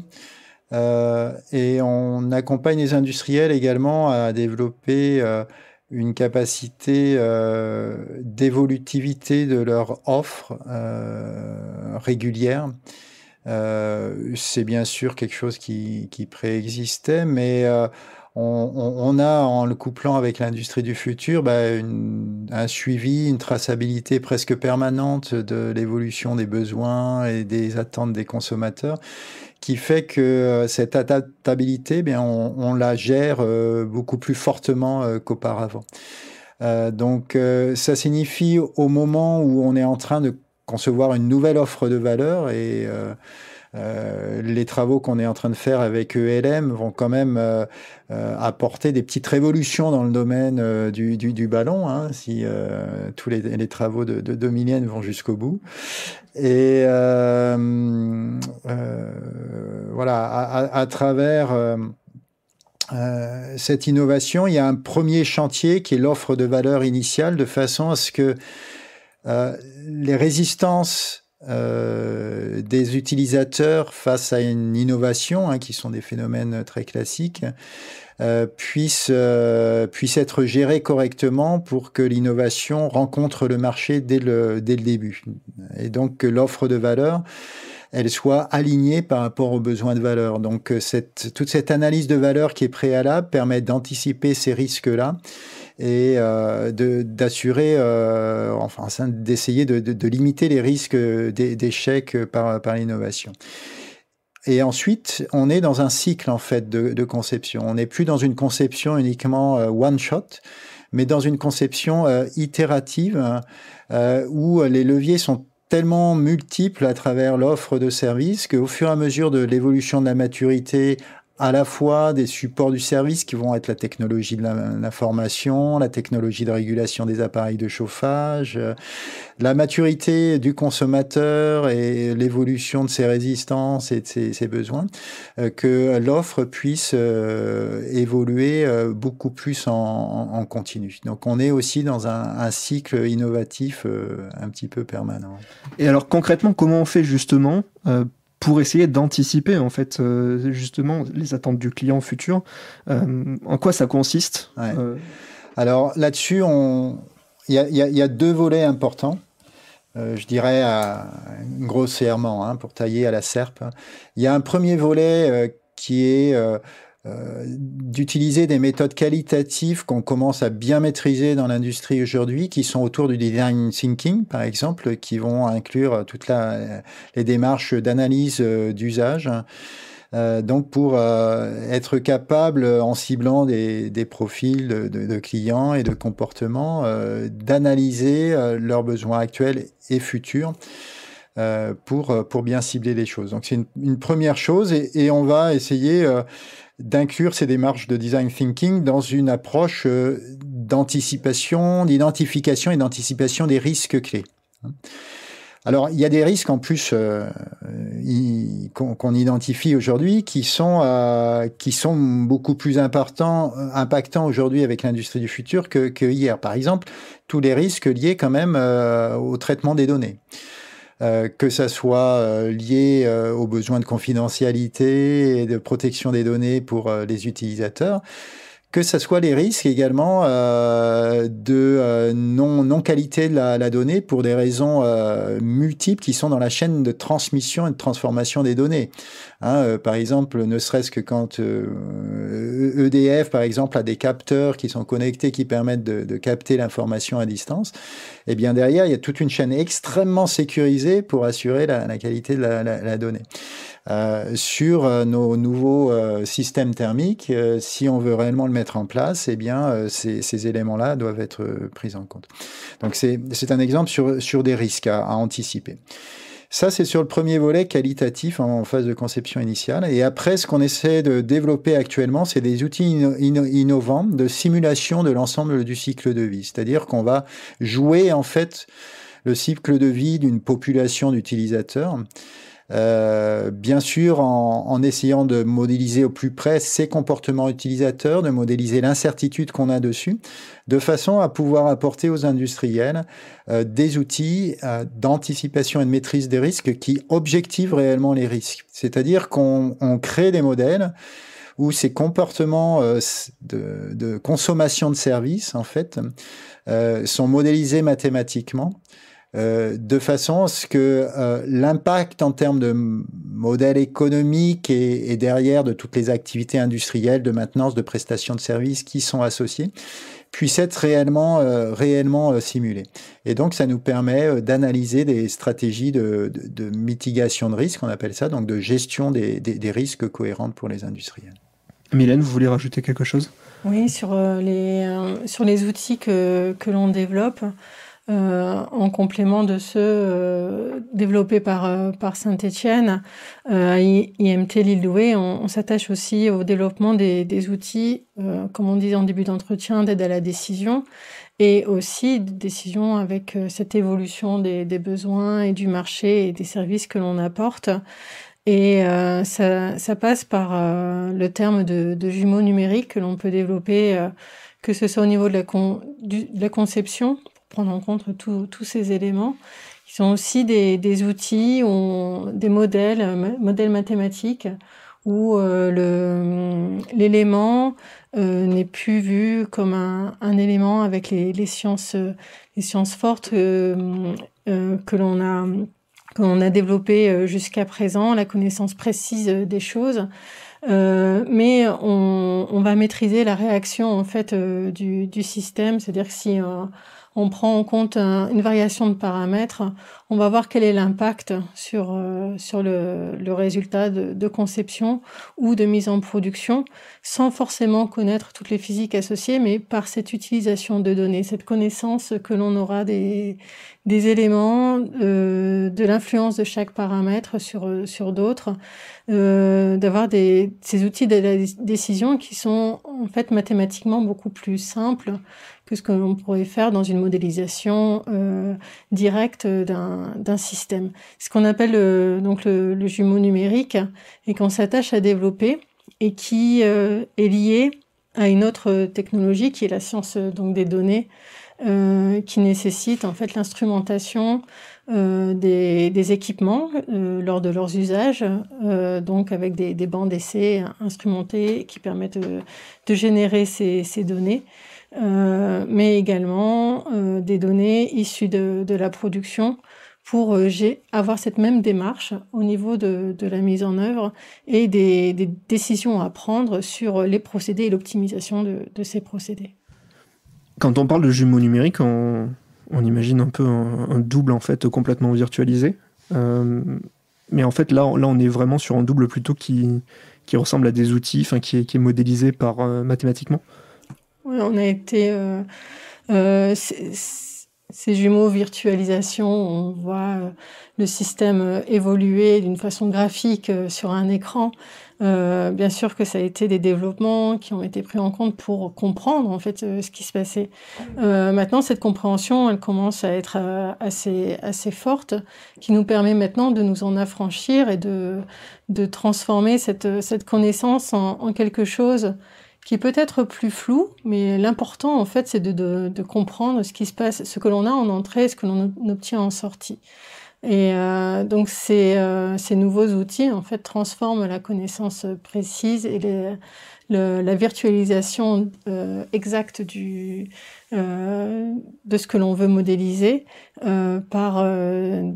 Euh, et on accompagne les industriels également à développer euh, une capacité d'évolutivité de leur offre régulière. c'est bien sûr quelque chose qui, qui préexistait, mais on, a, en le couplant avec l'industrie du futur, bah, un suivi, une traçabilité presque permanente de l'évolution des besoins et des attentes des consommateurs, qui fait que euh, cette adaptabilité, eh bien, on, la gère euh, beaucoup plus fortement euh, qu'auparavant. donc ça signifie au moment où on est en train de concevoir une nouvelle offre de valeur et euh, les travaux qu'on est en train de faire avec ELM vont quand même euh, euh, apporter des petites révolutions dans le domaine du, du, du, ballon, hein, si tous les, les, travaux de, de, vont jusqu'au bout. Et voilà, à, à travers... Euh, cette innovation, il y a un premier chantier qui est l'offre de valeur initiale, de façon à ce que euh, les résistances euh, des utilisateurs face à une innovation, hein, qui sont des phénomènes très classiques, euh, euh, puissent, être gérés correctement pour que l'innovation rencontre le marché dès le, dès le début. Et donc que l'offre de valeur elle soit alignée par rapport aux besoins de valeur. Donc cette, toute cette analyse de valeur qui est préalable permet d'anticiper ces risques-là et euh, d'assurer, euh, enfin, d'essayer de, de, limiter les risques euh, d'échecs par, par l'innovation. Et ensuite, on est dans un cycle en fait de, de conception. On n'est plus dans une conception uniquement one shot, mais dans une conception itérative où les leviers sont tellement multiples à travers l'offre de services qu'au fur et à mesure de l'évolution de la maturité, à la fois des supports du service qui vont être la technologie de l'information, la technologie de régulation des appareils de chauffage, euh, la maturité du consommateur et l'évolution de ses résistances et de ses, besoins, euh, que l'offre puisse euh, évoluer beaucoup plus en, continu. Donc on est aussi dans un, un cycle innovatif un petit peu permanent. Et alors concrètement, comment on fait justement pour essayer d'anticiper en fait euh, justement les attentes du client futur. Euh, en quoi ça consiste euh, Alors là-dessus, on... il y, a deux volets importants. je dirais grossièrement, hein, pour tailler à la serpe. Il y a un premier volet qui est euh, d'utiliser des méthodes qualitatives qu'on commence à bien maîtriser dans l'industrie aujourd'hui, qui sont autour du design thinking, par exemple, qui vont inclure toutes les démarches d'analyse euh, d'usage. Hein. Euh, donc pour être capable, en ciblant des, profils de, clients et de comportements, d'analyser leurs besoins actuels et futurs. pour, pour bien cibler les choses. Donc c'est une, première chose et, et on va essayer d'inclure ces démarches de design thinking dans une approche euh, d'anticipation, d'identification et d'anticipation des risques clés. Alors, il y a des risques en plus euh, euh, qu'on identifie aujourd'hui qui sont beaucoup plus importants, impactants aujourd'hui avec l'industrie du futur que, hier. Par exemple, tous les risques liés quand même au traitement des données. Euh, que ça soit euh, lié euh, aux besoins de confidentialité et de protection des données pour les utilisateurs, que ça soit les risques également de non, non qualité de la, la, donnée pour des raisons multiples qui sont dans la chaîne de transmission et de transformation des données. Hein, par exemple, ne serait-ce que quand EDF, e, e par exemple, a des capteurs qui sont connectés qui permettent de, de capter l'information à distance eh bien derrière, il y a toute une chaîne extrêmement sécurisée pour assurer la, qualité de la, donnée. Euh, sur euh, nos nouveaux euh, systèmes thermiques, si on veut réellement le mettre en place, eh bien, ces, éléments-là doivent être pris en compte. Donc c'est un exemple sur, sur des risques à anticiper. Ça, c'est sur le premier volet qualitatif hein, en phase de conception initiale. Et après, ce qu'on essaie de développer actuellement, c'est des outils innovants de simulation de l'ensemble du cycle de vie. C'est-à-dire qu'on va jouer en fait le cycle de vie d'une population d'utilisateurs euh, bien sûr, en, en, essayant de modéliser au plus près ces comportements utilisateurs, de modéliser l'incertitude qu'on a dessus, de façon à pouvoir apporter aux industriels euh, des outils euh, d'anticipation et de maîtrise des risques qui objectivent réellement les risques. C'est-à-dire qu'on crée des modèles où ces comportements de, de, consommation de services, en fait, sont modélisés mathématiquement euh, de façon à ce que euh, l'impact en termes de modèle économique et, derrière de toutes les activités industrielles, de maintenance, de prestations de services qui sont associées, puisse être réellement, euh, réellement simulé. Et donc, ça nous permet d'analyser des stratégies de, mitigation de risque, on appelle ça, donc de gestion des, risques cohérentes pour les industriels. Mylène, vous voulez rajouter quelque chose Oui, sur les, outils que l'on développe. Euh, en complément de ceux euh, développés par, euh, par Saint-Étienne euh, IMT Lille-Douai. On, s'attache aussi au développement des, des outils, comme on disait en début d'entretien, d'aide à la décision et aussi de décision avec cette évolution des, des besoins et du marché et des services que l'on apporte. Et ça, ça, passe par le terme de, de jumeaux numériques que l'on peut développer, que ce soit au niveau de la, de la conception, prendre en compte tous ces éléments. qui sont aussi des, outils, ou des modèles, euh, modèles mathématiques où euh, mm, l'élément euh, n'est plus vu comme un, élément avec les, sciences, les sciences fortes mm, que l'on a qu'on a développé jusqu'à présent, la connaissance précise des choses, mais on, va maîtriser la réaction en fait du, du système, c'est-à-dire que si on prend en compte une variation de paramètres, on va voir quel est l'impact sur, euh, sur le, le résultat de, conception ou de mise en production, sans forcément connaître toutes les physiques associées, mais par cette utilisation de données, cette connaissance que l'on aura des, des éléments, euh, de l'influence de chaque paramètre sur, sur d'autres, euh, d'avoir des, ces outils de décision qui sont en fait mathématiquement beaucoup plus simples que ce que l'on pourrait faire dans une modélisation euh, directe d'un système. Ce qu'on appelle euh, donc le, jumeau numérique et qu'on s'attache à développer et qui euh, est lié à une autre technologie qui est la science donc des données, qui nécessite en fait l'instrumentation euh, des, équipements euh, lors de leurs usages, euh, donc avec des, bancs d'essai instrumentés qui permettent de générer ces, données. mais également des données issues de, la production pour avoir cette même démarche au niveau de, la mise en œuvre et des, décisions à prendre sur les procédés et l'optimisation de, de, ces procédés. Quand on parle de jumeaux numériques, on, on imagine un peu un, double en fait complètement virtualisé. Euh, mais en fait, là, là, on est vraiment sur un double plutôt qui, qui ressemble à des outils, enfin, qui, est, modélisé par euh, mathématiquement. on a été. Euh, ces jumeaux virtualisation, on voit euh, le système euh, évoluer d'une façon graphique euh, sur un écran. bien sûr que ça a été des développements qui ont été pris en compte pour comprendre en fait ce qui se passait. maintenant, cette compréhension, elle commence à être assez assez forte, qui nous permet maintenant de nous en affranchir et de de transformer cette cette connaissance en, en quelque chose qui peut être plus flou, mais l'important en fait c'est de, comprendre ce qui se passe, ce que l'on a en entrée et ce que l'on obtient en sortie. Et euh, donc euh, ces, nouveaux outils en fait transforment la connaissance précise et la virtualisation euh, exacte du, de ce que l'on veut modéliser par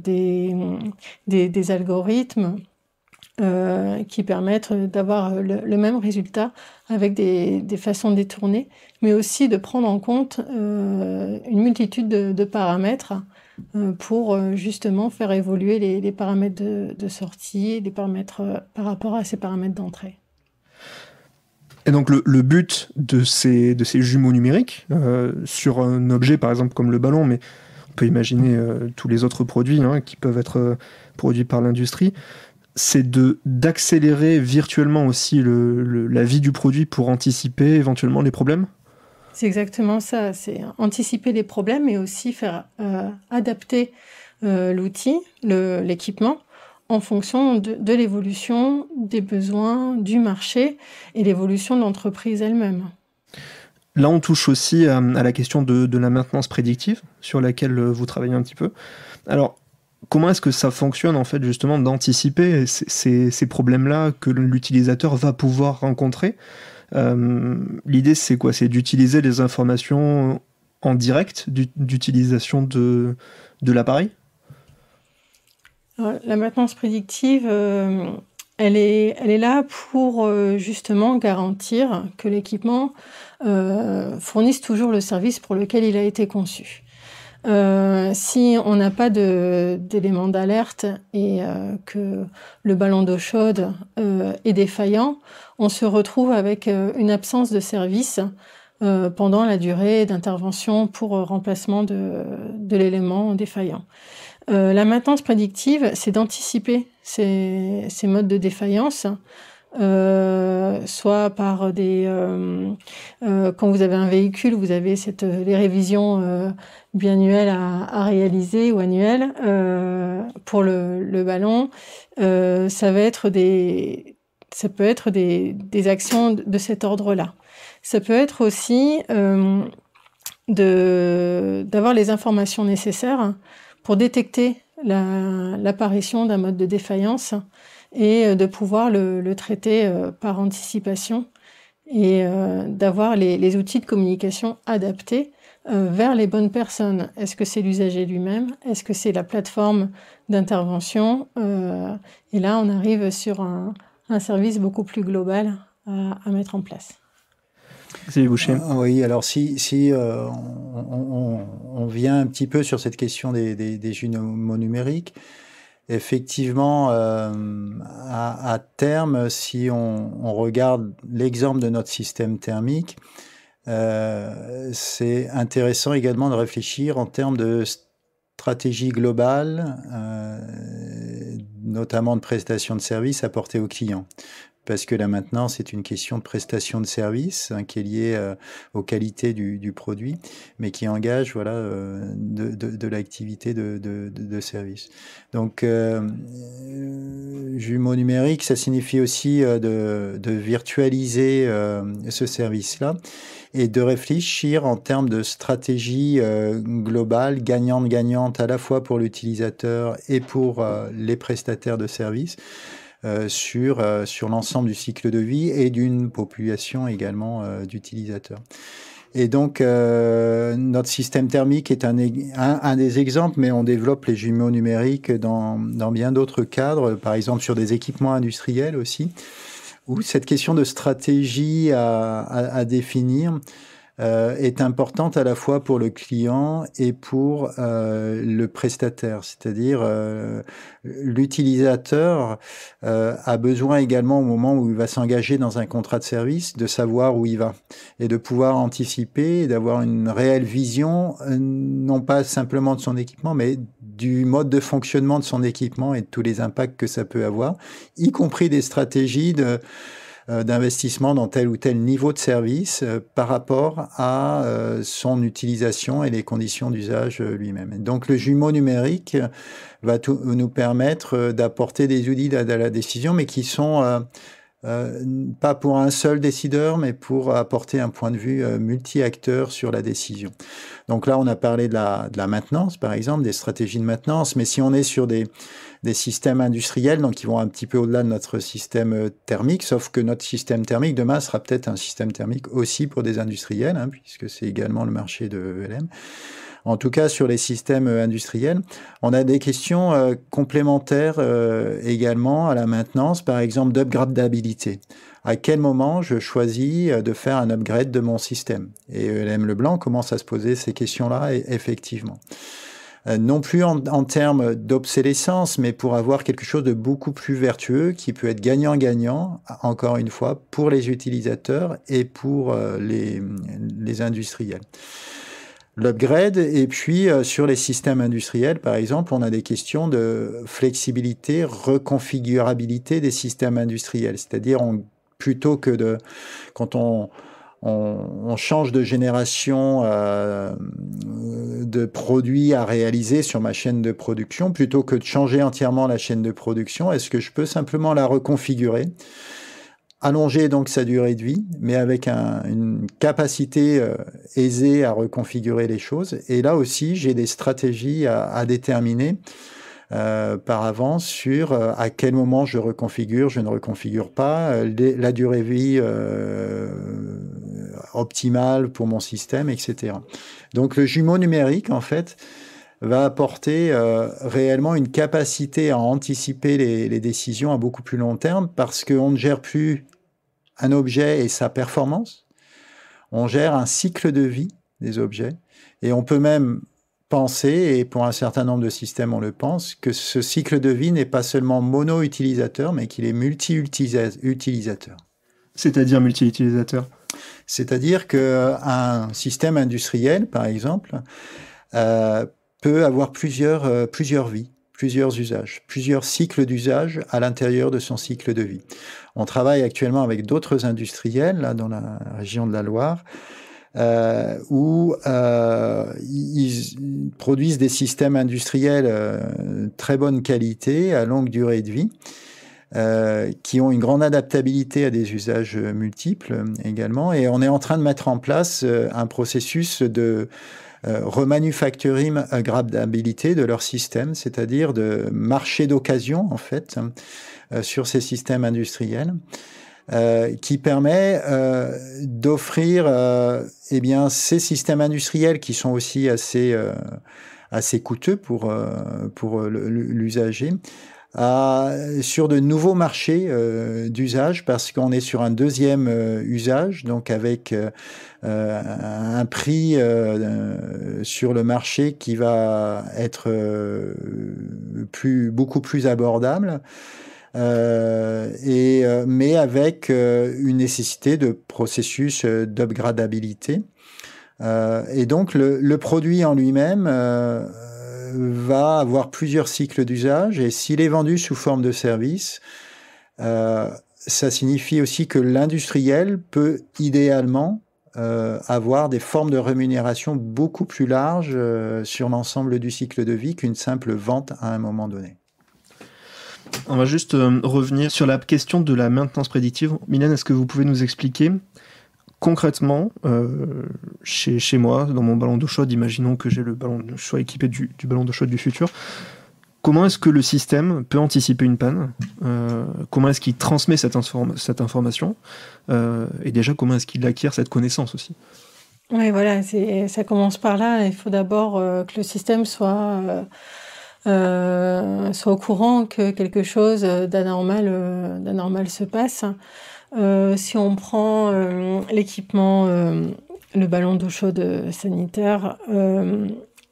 des, algorithmes euh, qui permettent d'avoir le, même résultat avec des, des, façons détournées, mais aussi de prendre en compte euh, une multitude de, paramètres euh, pour justement faire évoluer les, paramètres de, sortie, les paramètres par rapport à ces paramètres d'entrée. Et donc le, but de ces, de ces jumeaux numériques sur un objet, par exemple comme le ballon, mais on peut imaginer tous les autres produits hein, qui peuvent être produits par l'industrie, c'est de d'accélérer virtuellement aussi la vie du produit pour anticiper éventuellement les problèmes C'est exactement ça, c'est anticiper les problèmes et aussi faire euh, adapter euh, l'outil, l'équipement en fonction de, l'évolution des besoins du marché et l'évolution de l'entreprise elle-même. Là, on touche aussi euh, à, la question de, de, la maintenance prédictive sur laquelle vous travaillez un petit peu. Alors, comment est-ce que ça fonctionne en fait justement d'anticiper ces, problèmes-là que l'utilisateur va pouvoir rencontrer euh, L'idée c'est quoi C'est d'utiliser les informations en direct d'utilisation de, de l'appareil euh, La maintenance prédictive, euh, elle, est, elle est là pour justement garantir que l'équipement fournisse toujours le service pour lequel il a été conçu. Euh, si on n'a pas d'éléments d'alerte et euh, que le ballon d'eau chaude euh, est défaillant, on se retrouve avec une absence de service pendant la durée d'intervention pour remplacement de, de l'élément défaillant. la maintenance prédictive, c'est d'anticiper ces, modes de défaillance euh, soit par des euh, euh, quand vous avez un véhicule, vous avez cette les révisions biannuelles à, réaliser ou annuelles pour le, ballon. ça va être ça peut être des, actions de cet ordre-là. Ça peut être aussi d'avoir les informations nécessaires pour détecter l'apparition d'un mode de défaillance et euh, de pouvoir le, traiter euh, par anticipation et euh, d'avoir les, outils de communication adaptés vers les bonnes personnes. Est-ce que c'est l'usager lui-même Est-ce que c'est la plateforme d'intervention Et là, on arrive sur un, service beaucoup plus global à, mettre en place. Xavier Boucher. Ah, oui, alors si, si on, vient un petit peu sur cette question des, des, numériques, effectivement, euh, à, terme, si on, regarde l'exemple de notre système thermique, euh, c'est intéressant également de réfléchir en termes de stratégie globale, euh, notamment de prestation de services apportées aux clients parce que la maintenance c'est une question de prestation de service hein, qui est liée euh, aux qualités du, du, produit, mais qui engage voilà euh, de, de, de l'activité de, de, service. Donc euh, euh, jumeau numérique, ça signifie aussi de, virtualiser ce service-là et de réfléchir en termes de stratégie globale gagnante-gagnante à la fois pour l'utilisateur et pour les prestataires de services euh, sur, euh, sur l'ensemble du cycle de vie et d'une population également euh, d'utilisateurs. Et donc, notre système thermique est un, des exemples, mais on développe les jumeaux numériques dans, bien d'autres cadres, par exemple sur des équipements industriels aussi, où cette question de stratégie à définir euh, est importante à la fois pour le client et pour euh, le prestataire. C'est-à-dire, euh, l'utilisateur a besoin également, au moment où il va s'engager dans un contrat de service, de savoir où il va et de pouvoir anticiper, d'avoir une réelle vision, non pas simplement de son équipement, mais du mode de fonctionnement de son équipement et de tous les impacts que ça peut avoir, y compris des stratégies de euh, d'investissement dans tel ou tel niveau de service euh, par rapport à euh, son utilisation et les conditions d'usage lui-même. Donc le jumeau numérique va nous permettre d'apporter des outils à, la décision, mais qui sont euh, pas pour un seul décideur, mais pour apporter un point de vue euh, multi-acteur sur la décision. Donc là, on a parlé de la, de la, maintenance, par exemple, des stratégies de maintenance, mais si on est sur des, des systèmes industriels, donc qui vont un petit peu au-delà de notre système euh, thermique, sauf que notre système thermique, demain, sera peut-être un système thermique aussi pour des industriels, hein, puisque c'est également le marché de ELM en tout cas sur les systèmes euh, industriels. On a des questions euh, complémentaires euh, également à la maintenance, par exemple d'upgradabilité. À quel moment je choisis de faire un upgrade de mon système Et le Leblanc commence à se poser ces questions-là, effectivement non plus en, termes d'obsolescence, mais pour avoir quelque chose de beaucoup plus vertueux qui peut être gagnant-gagnant, encore une fois, pour les utilisateurs et pour les industriels l'upgrade. Et puis, euh, sur les systèmes industriels, par exemple, on a des questions de flexibilité, reconfigurabilité des systèmes industriels. C'est-à-dire, plutôt que de, quand on, change de génération euh, de produits à réaliser sur ma chaîne de production, plutôt que de changer entièrement la chaîne de production, est-ce que je peux simplement la reconfigurer allonger donc sa durée de vie, mais avec une capacité euh, aisée à reconfigurer les choses. Et là aussi, j'ai des stratégies à, déterminer euh, par avance sur euh, à quel moment je reconfigure, je ne reconfigure pas, la durée de vie optimale pour mon système, etc. Donc le jumeau numérique, en fait, va apporter euh, réellement une capacité à anticiper les, décisions à beaucoup plus long terme parce qu'on ne gère plus un objet et sa performance, on gère un cycle de vie des objets et on peut même penser, et pour un certain nombre de systèmes on le pense, que ce cycle de vie n'est pas seulement mono-utilisateur mais qu'il est multi-utilisateur. C'est-à-dire multi-utilisateur C'est-à-dire qu'un système industriel, par exemple, euh, peut avoir plusieurs, euh, plusieurs vies, plusieurs usages, plusieurs cycles d'usage à l'intérieur de son cycle de vie. On travaille actuellement avec d'autres industriels là, dans la région de la Loire. Euh, où euh, ils produisent des systèmes industriels très bonne qualité, à longue durée de vie, qui ont une grande adaptabilité à des usages multiples également. Et on est en train de mettre en place un processus de euh, euh, d'habilité de leur système, c'est-à-dire de marché d'occasion en fait hein, euh, sur ces systèmes industriels. qui permet d'offrir eh bien ces systèmes industriels qui sont aussi assez assez coûteux pour pour l'usager sur de nouveaux marchés euh, d'usage parce qu'on est sur un deuxième euh, usage, donc avec euh, un prix sur le marché qui va être plus, beaucoup plus abordable. et, mais avec une nécessité de processus d'upgradabilité. et donc le produit en lui-même va avoir plusieurs cycles d'usage et s'il est vendu sous forme de service, euh, ça signifie aussi que l'industriel peut idéalement euh, avoir des formes de rémunération beaucoup plus larges euh, sur l'ensemble du cycle de vie qu'une simple vente à un moment donné. On va juste revenir sur la question de la maintenance prédictive. Mylène, est-ce que vous pouvez nous expliquer concrètement, euh, chez, moi, dans mon ballon d'eau chaude, imaginons que j'ai le ballon sois équipé du, ballon d'eau chaude du futur, comment est-ce que le système peut anticiper une panne euh, Comment est-ce qu'il transmet cette, cette information euh, Et déjà, comment est-ce qu'il acquiert cette connaissance aussi Oui, voilà, ça commence par là. Il faut d'abord que le système soit... soit au courant que quelque chose d'anormal se passe. Euh, si on prend euh, l'équipement, euh, le ballon d'eau chaude sanitaire,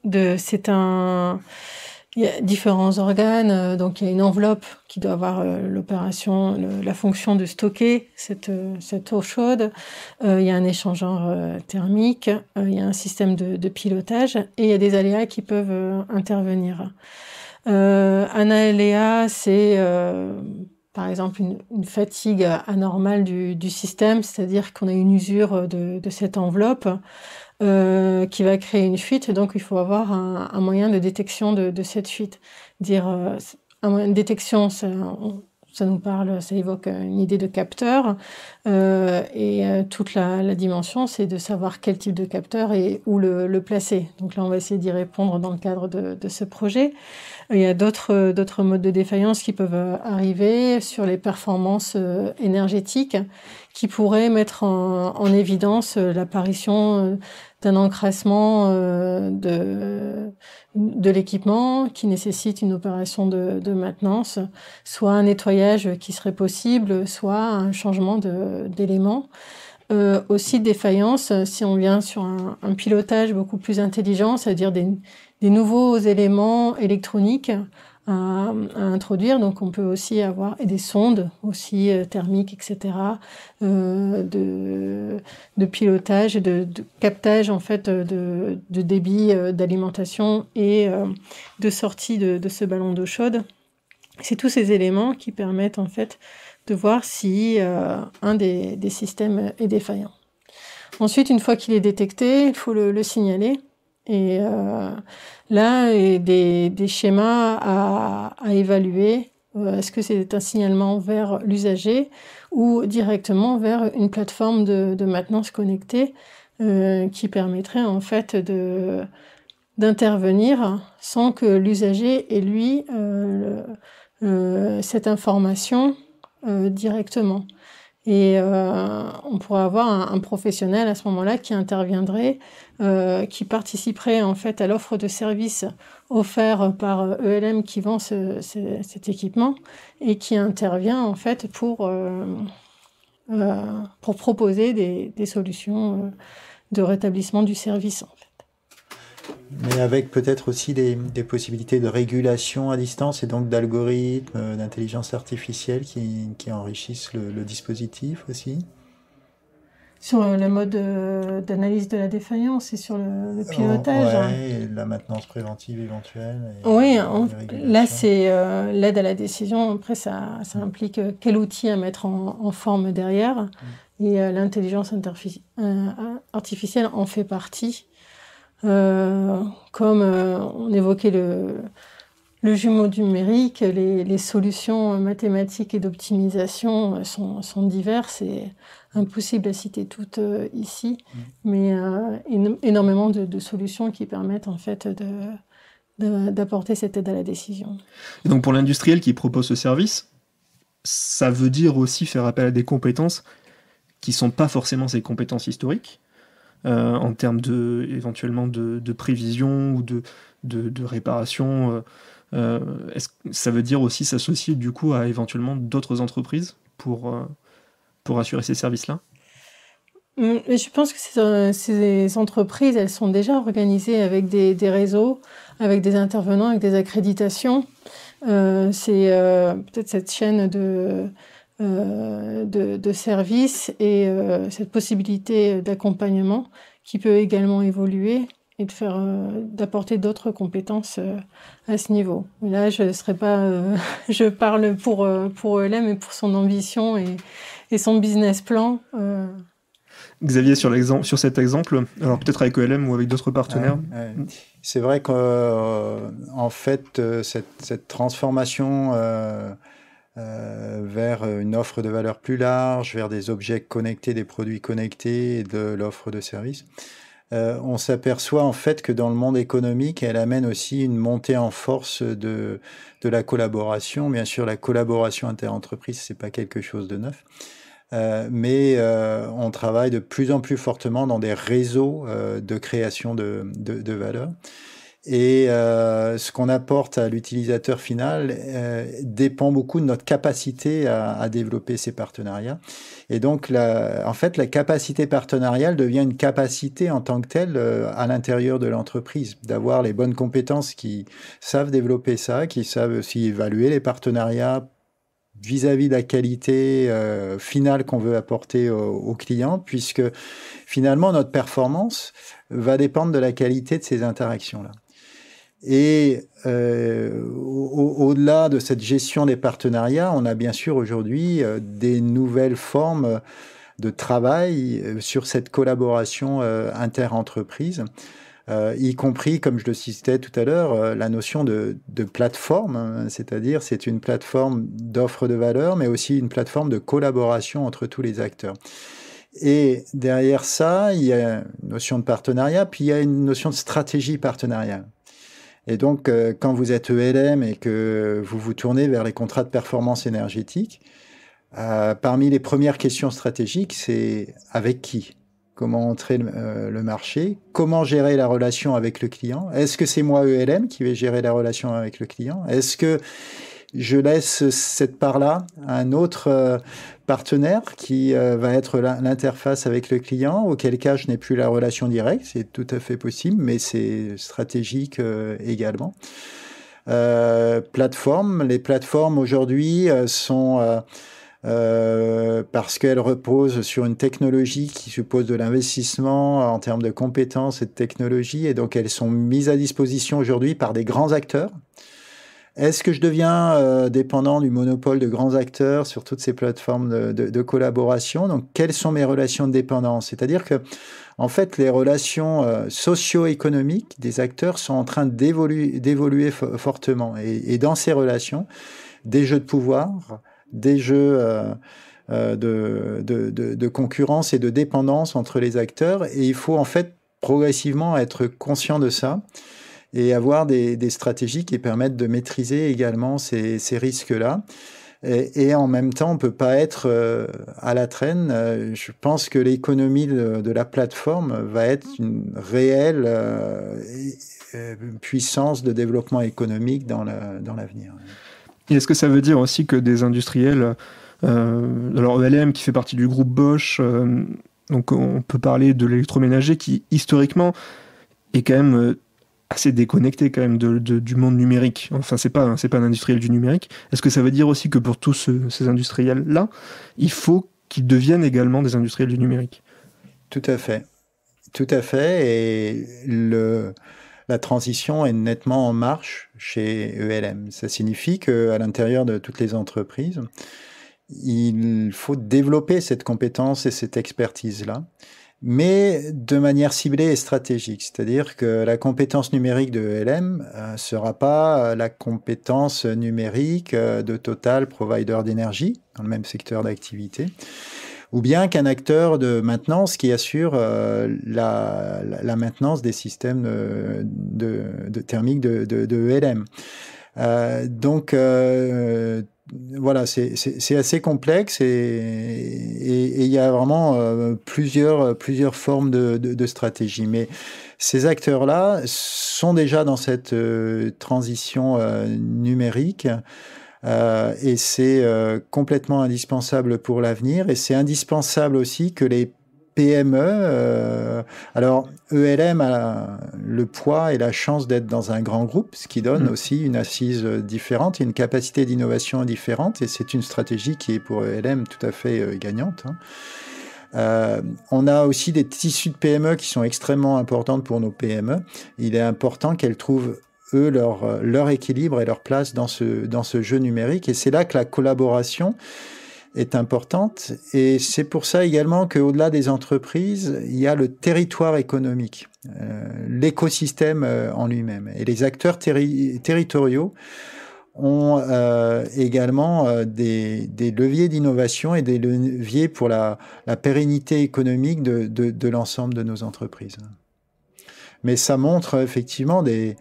de, c'est un. Il y a différents organes, donc il y a une enveloppe qui doit avoir l'opération, la fonction de stocker cette, eau chaude. il y a un échangeur thermique, il y a un système de, pilotage et il y a des aléas qui peuvent intervenir. Euh, un aléa, c'est par exemple une, fatigue anormale du, système, c'est-à-dire qu'on a une usure de, cette enveloppe euh, qui va créer une fuite. Donc il faut avoir un, moyen de détection de, cette fuite. Dire euh, une détection, ça, ça nous parle, ça évoque une idée de capteur. Euh, et euh, toute la, dimension, c'est de savoir quel type de capteur et où le, placer. Donc là, on va essayer d'y répondre dans le cadre de, ce projet. Il y a euh, d'autres, modes de défaillance qui peuvent arriver sur les performances énergétiques qui pourraient mettre en évidence l'apparition un encrassement euh, de, de l'équipement qui nécessite une opération de, de, maintenance, soit un nettoyage qui serait possible, soit un changement d'éléments. Euh, aussi défaillance si on vient sur un, un pilotage beaucoup plus intelligent, c'est-à-dire des, des, nouveaux éléments électroniques à, introduire. Donc on peut aussi avoir des sondes aussi euh, thermiques, etc. Euh, de, pilotage et de, captage en fait euh, de, débit d'alimentation et de sortie de, ce ballon d'eau chaude. C'est tous ces éléments qui permettent en fait de voir si un des, systèmes est défaillant. Ensuite, une fois qu'il est détecté, il faut le signaler. Et euh, là, des, schémas à, évaluer. Euh, est-ce que c'est un signalement vers l'usager ou directement vers une plateforme de, maintenance connectée euh, qui permettrait en fait d'intervenir sans que l'usager ait lui cette information directement. Et euh, on pourrait avoir un, professionnel à ce moment-là qui interviendrait, euh, qui participerait en fait à l'offre de services offert par ELM euh, e qui vend cet équipement et qui intervient en fait pour, pour proposer des, des solutions de rétablissement du service. En mais avec peut-être aussi des, possibilités de régulation à distance et donc d'algorithmes, euh, d'intelligence artificielle qui, enrichissent le, dispositif aussi sur euh, le mode euh, d'analyse de la défaillance et sur le, pilotage. Oh, oui, la maintenance préventive éventuelle. oui, là, c'est l'aide à la décision. Après, ça, mm. implique quel outil à mettre en, forme derrière. Mm. Et l'intelligence artificielle en fait partie. Euh, comme euh, on évoquait le, jumeau numérique, les, solutions euh, mathématiques et d'optimisation sont, diverses et impossible à citer toutes ici, mm. mais énormément de, solutions qui permettent en fait d'apporter cette aide à la décision. donc pour l'industriel qui propose ce service, ça veut dire aussi faire appel à des compétences qui ne sont pas forcément ses compétences historiques, euh, en termes de, éventuellement de, prévision ou de, de, réparation euh, euh, est-ce, Ça veut dire aussi s'associer du coup à éventuellement d'autres entreprises pour, pour assurer ces services-là mm, je pense que ces, entreprises, elles sont déjà organisées avec des, réseaux, avec des intervenants, avec des accréditations. c'est peut-être cette chaîne de, euh, de, services et euh, cette possibilité d'accompagnement qui peut également évoluer et de faire euh, d'apporter d'autres compétences à ce niveau. là, je serai pas, je parle pour pour et pour son ambition et, et son business plan. Xavier, sur l'exemple, sur cet exemple, alors peut-être avec ELM ou avec d'autres partenaires. Ah, C'est vrai qu'en en fait, cette, cette transformation euh, vers euh, une offre de valeur plus large, vers des objets connectés, des produits connectés de l'offre de services. Euh, on s'aperçoit en fait que dans le monde économique, elle amène aussi une montée en force de, la collaboration. Bien sûr, la collaboration inter-entreprise, n'est pas quelque chose de neuf. mais on travaille de plus en plus fortement dans des réseaux de création de valeur. Et euh, ce qu'on apporte à l'utilisateur final euh, dépend beaucoup de notre capacité à, à, développer ces partenariats. Et donc, la, en fait, la capacité partenariale devient une capacité en tant que telle euh, à l'intérieur de l'entreprise, d'avoir les bonnes compétences qui savent développer ça, qui savent aussi évaluer les partenariats vis-à-vis de la qualité finale qu'on veut apporter aux au clients, puisque finalement notre performance va dépendre de la qualité de ces interactions-là. Et euh, au-delà de cette gestion des partenariats, on a bien sûr aujourd'hui euh, des nouvelles formes de travail euh, sur cette collaboration euh, inter-entreprise, euh, y compris, comme je le citais tout à l'heure, la notion de, de plateforme, hein, c'est-à-dire c'est une plateforme d'offre de valeur, mais aussi une plateforme de collaboration entre tous les acteurs. Et derrière ça, il y a une notion de partenariat, puis il y a une notion de stratégie partenariale. Et donc, euh, quand vous êtes ELM et que vous vous tournez vers les contrats de performance énergétique, euh, parmi les premières questions stratégiques, c'est avec qui Comment entrer euh, le, marché Comment gérer la relation avec le client Est-ce que c'est moi ELM qui vais gérer la relation avec le client Est-ce que je laisse cette part-là à un autre euh, partenaire qui euh, va être l'interface avec le client, auquel cas je n'ai plus la relation directe, c'est tout à fait possible, mais c'est stratégique euh, également. plateformes, les plateformes aujourd'hui sont... parce qu'elles reposent sur une technologie qui suppose de l'investissement en termes de compétences et de technologie, et donc elles sont mises à disposition aujourd'hui par des grands acteurs est-ce que je deviens euh, dépendant du monopole de grands acteurs sur toutes ces plateformes de, collaboration Donc, quelles sont mes relations de dépendance C'est-à-dire que, en fait, les relations euh, socio-économiques des acteurs sont en train d'évoluer fortement. Et, dans ces relations, des jeux de pouvoir, des jeux euh, de, de concurrence et de dépendance entre les acteurs. Et il faut, en fait, progressivement être conscient de ça et avoir des, stratégies qui permettent de maîtriser également ces, risques-là. Et, en même temps, on ne peut pas être euh, à la traîne. Euh, je pense que l'économie de, la plateforme va être une réelle euh, puissance de développement économique dans l'avenir. Est-ce que ça veut dire aussi que des industriels, alors ELM qui fait partie du groupe Bosch, donc on peut parler de l'électroménager qui historiquement est quand même assez déconnecté quand même du monde numérique. Enfin, c'est pas c'est pas un industriel du numérique. Est-ce que ça veut dire aussi que pour tous euh, ces industriels là, il faut qu'ils deviennent également des industriels du numérique Tout à fait, tout à fait. Et le la transition est nettement en marche chez ELM. Ça signifie qu'à l'intérieur de toutes les entreprises, il faut développer cette compétence et cette expertise là mais de manière ciblée et stratégique. C'est-à-dire que la compétence numérique de ELM ne euh, sera pas euh, la compétence numérique euh, de Total, provider d'énergie, dans le même secteur d'activité, ou bien qu'un acteur de maintenance qui assure la, maintenance des systèmes thermiques de, ELM. donc, voilà, c'est assez complexe et il y a vraiment euh, plusieurs, plusieurs formes de, de, stratégie. Mais ces acteurs-là sont déjà dans cette euh, transition euh, numérique et c'est complètement indispensable pour l'avenir et c'est indispensable aussi que les PME. Euh, alors, ELM a le poids et la chance d'être dans un grand groupe, ce qui donne mm. aussi une assise euh, différente, et une capacité d'innovation différente, et c'est une stratégie qui est pour ELM tout à fait euh, gagnante. Hein. on a aussi des tissus de PME qui sont extrêmement importantes pour nos PME. Il est important qu'elles trouvent eux leur, leur équilibre et leur place dans ce, dans ce jeu numérique. Et c'est là que la collaboration, est importante. Et c'est pour ça également qu'au-delà des entreprises, il y a le territoire économique, euh, l'écosystème euh, en lui-même. Et les acteurs territoriaux ont euh, également des, des, leviers d'innovation et des leviers pour la, la pérennité économique de, de l'ensemble de nos entreprises. Mais ça montre effectivement des,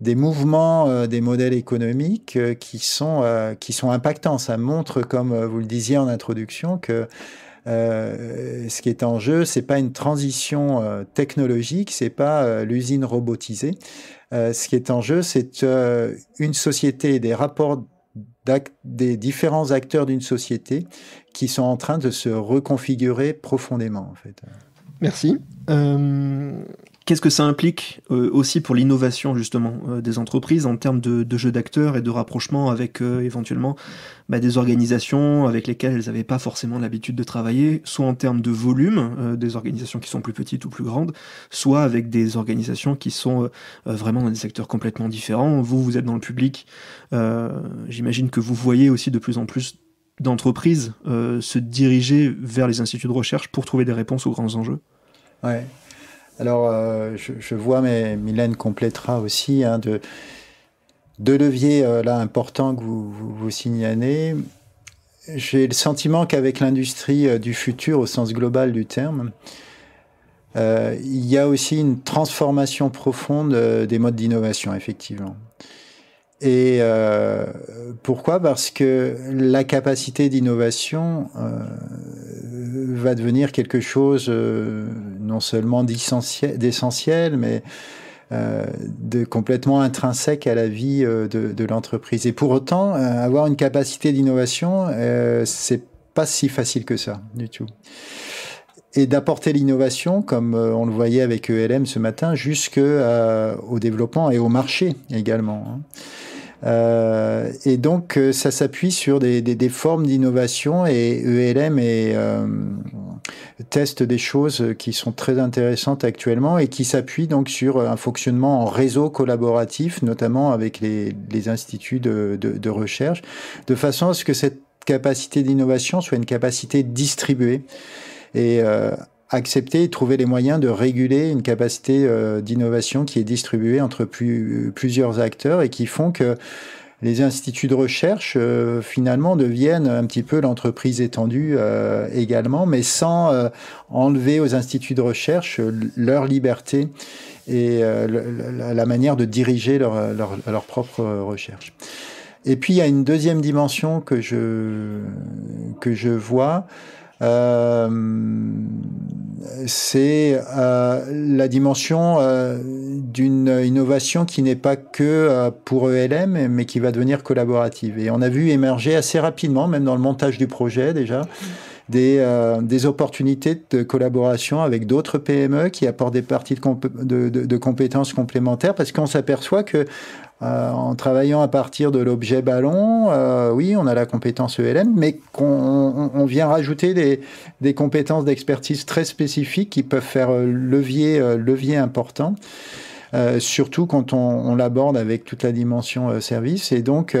des mouvements, euh, des modèles économiques euh, qui, sont, euh, qui sont impactants. Ça montre, comme vous le disiez en introduction, que ce qui est en jeu, c'est pas une transition technologique, c'est pas l'usine robotisée. ce qui est en jeu, c'est une société, des rapports des différents acteurs d'une société qui sont en train de se reconfigurer profondément, en fait. Merci. Qu'est-ce que ça implique euh, aussi pour l'innovation justement euh, des entreprises en termes de, de jeu d'acteurs et de rapprochement avec euh, éventuellement bah, des organisations avec lesquelles elles n'avaient pas forcément l'habitude de travailler, soit en termes de volume, des organisations qui sont plus petites ou plus grandes, soit avec des organisations qui sont vraiment dans des secteurs complètement différents. Vous, vous êtes dans le public, j'imagine que vous voyez aussi de plus en plus d'entreprises se diriger vers les instituts de recherche pour trouver des réponses aux grands enjeux. Ouais, alors, euh, je, vois, mais Mylène complétera aussi, hein, de, deux leviers euh, là importants que vous, signalez. J'ai le sentiment qu'avec l'industrie euh, du futur, au sens global du terme, il y a aussi une transformation profonde des modes d'innovation, effectivement. Et pourquoi Parce que la capacité d'innovation va devenir quelque chose non seulement d'essentiel, mais euh, de complètement intrinsèque à la vie euh, de, l'entreprise. Et pour autant, euh, avoir une capacité d'innovation, c'est pas si facile que ça du tout. Et d'apporter l'innovation, comme on le voyait avec ELM ce matin, au développement et au marché également. Hein. et donc, ça s'appuie sur des, formes d'innovation et ELM est, teste des choses qui sont très intéressantes actuellement et qui s'appuient donc sur un fonctionnement en réseau collaboratif, notamment avec les, instituts de, recherche, de façon à ce que cette capacité d'innovation soit une capacité distribuée. Et euh, accepter et trouver les moyens de réguler une capacité euh, d'innovation qui est distribuée entre plusieurs acteurs et qui font que les instituts de recherche euh, finalement deviennent un petit peu l'entreprise étendue euh, également, mais sans euh, enlever aux instituts de recherche leur liberté et la, manière de diriger leur, leur, leur propre recherche. Et puis il y a une deuxième dimension que je, que je vois, euh, c'est euh, la dimension euh, d'une innovation qui n'est pas que pour ELM, mais qui va devenir collaborative. Et on a vu émerger assez rapidement, même dans le montage du projet déjà des, euh, des opportunités de collaboration avec d'autres PME qui apportent des parties de, de, compétences complémentaires parce qu'on s'aperçoit que euh, en travaillant à partir de l'objet ballon, euh, oui, on a la compétence ELM, mais qu'on vient rajouter des, compétences d'expertise très spécifiques qui peuvent faire levier, levier important. surtout quand on, l'aborde avec toute la dimension service. Et donc,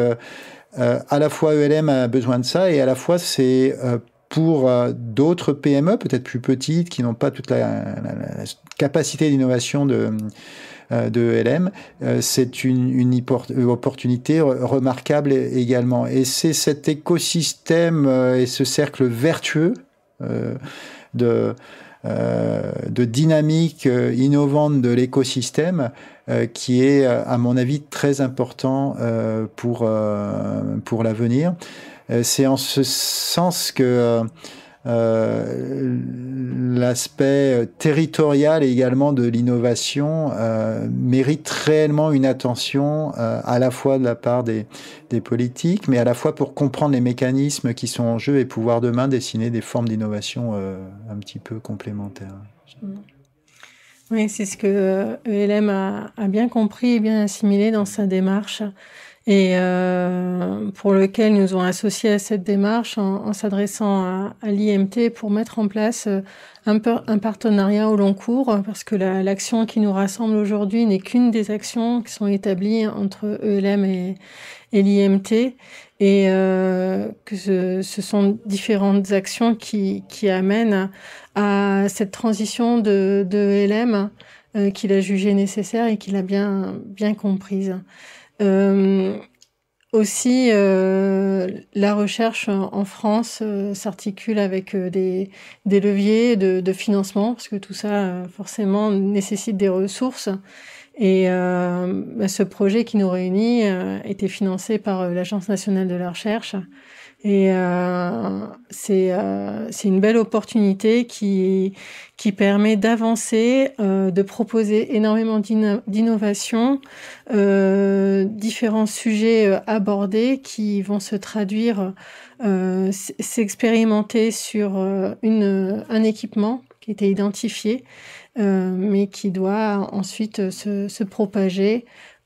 à la fois ELM a besoin de ça et à la fois c'est pour euh, d'autres PME, peut-être plus petites, qui n'ont pas toute la, capacité d'innovation de, euh, de LM, euh, c'est une, une, opportunité remarquable également. Et c'est cet écosystème et ce cercle vertueux de, de dynamique innovante de l'écosystème qui est, à mon avis, très important pour, pour l'avenir. Euh, c'est en ce sens que euh, euh, l'aspect territorial et également de l'innovation mérite réellement une attention à la fois de la part des, politiques, mais à la fois pour comprendre les mécanismes qui sont en jeu et pouvoir demain dessiner des formes d'innovation un petit peu complémentaires. Oui, c'est ce que ELM e a bien compris et bien assimilé dans sa démarche et euh, pour lequel nous ont associé à cette démarche en, s'adressant à, l'IMT pour mettre en place euh, un, partenariat au long cours, parce que l'action qui nous rassemble aujourd'hui n'est qu'une des actions qui sont établies entre ELM et, l'IMT, et euh, que ce, sont différentes actions qui, amènent à cette transition de, de ELM euh, qu'il a jugée nécessaire et qu'il a bien, bien comprise. Euh, aussi, euh, la recherche en France euh, s'articule avec des, des, leviers de, de, financement, parce que tout ça, forcément, nécessite des ressources. Et euh, bah, ce projet qui nous réunit euh, était financé par l'Agence nationale de la recherche et euh, euh, c'est une belle opportunité qui, permet d'avancer, euh, de proposer énormément d'innovations, euh, différents sujets abordés qui vont se traduire, s'expérimenter sur une, un équipement qui était identifié, mais qui doit ensuite se propager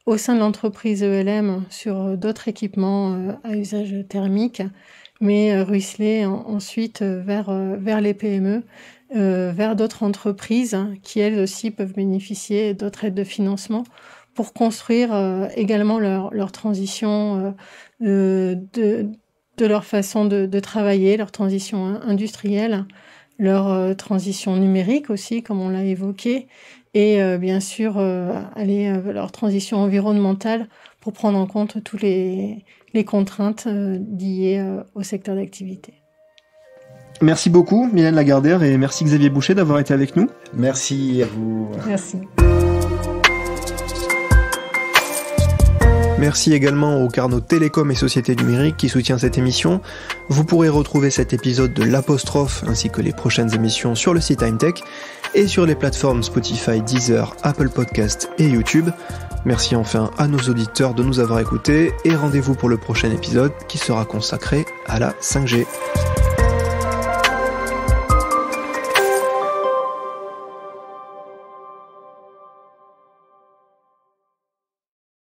au sein de l'entreprise ELM sur euh, d'autres équipements euh, à usage thermique, mais euh, ruisseler ensuite vers, vers les PME, vers d'autres entreprises qui elles aussi peuvent bénéficier d'autres aides de financement pour construire également leur, transition de, leur façon de, de, travailler, leur transition industrielle, leur transition numérique aussi, comme on l'a évoqué, et euh, bien sûr euh, aller euh, leur transition environnementale pour prendre en compte toutes les contraintes liées au secteur d'activité. Merci beaucoup, Mylène Lagardère, et merci Xavier Boucher d'avoir été avec nous. Merci à vous. Merci. Merci également au Carnot Télécom et Société Numérique qui soutient cette émission. Vous pourrez retrouver cet épisode de l'apostrophe ainsi que les prochaines émissions sur le site Tech et sur les plateformes Spotify, Deezer, Apple Podcast et YouTube. Merci enfin à nos auditeurs de nous avoir écoutés et rendez-vous pour le prochain épisode qui sera consacré à la 5G.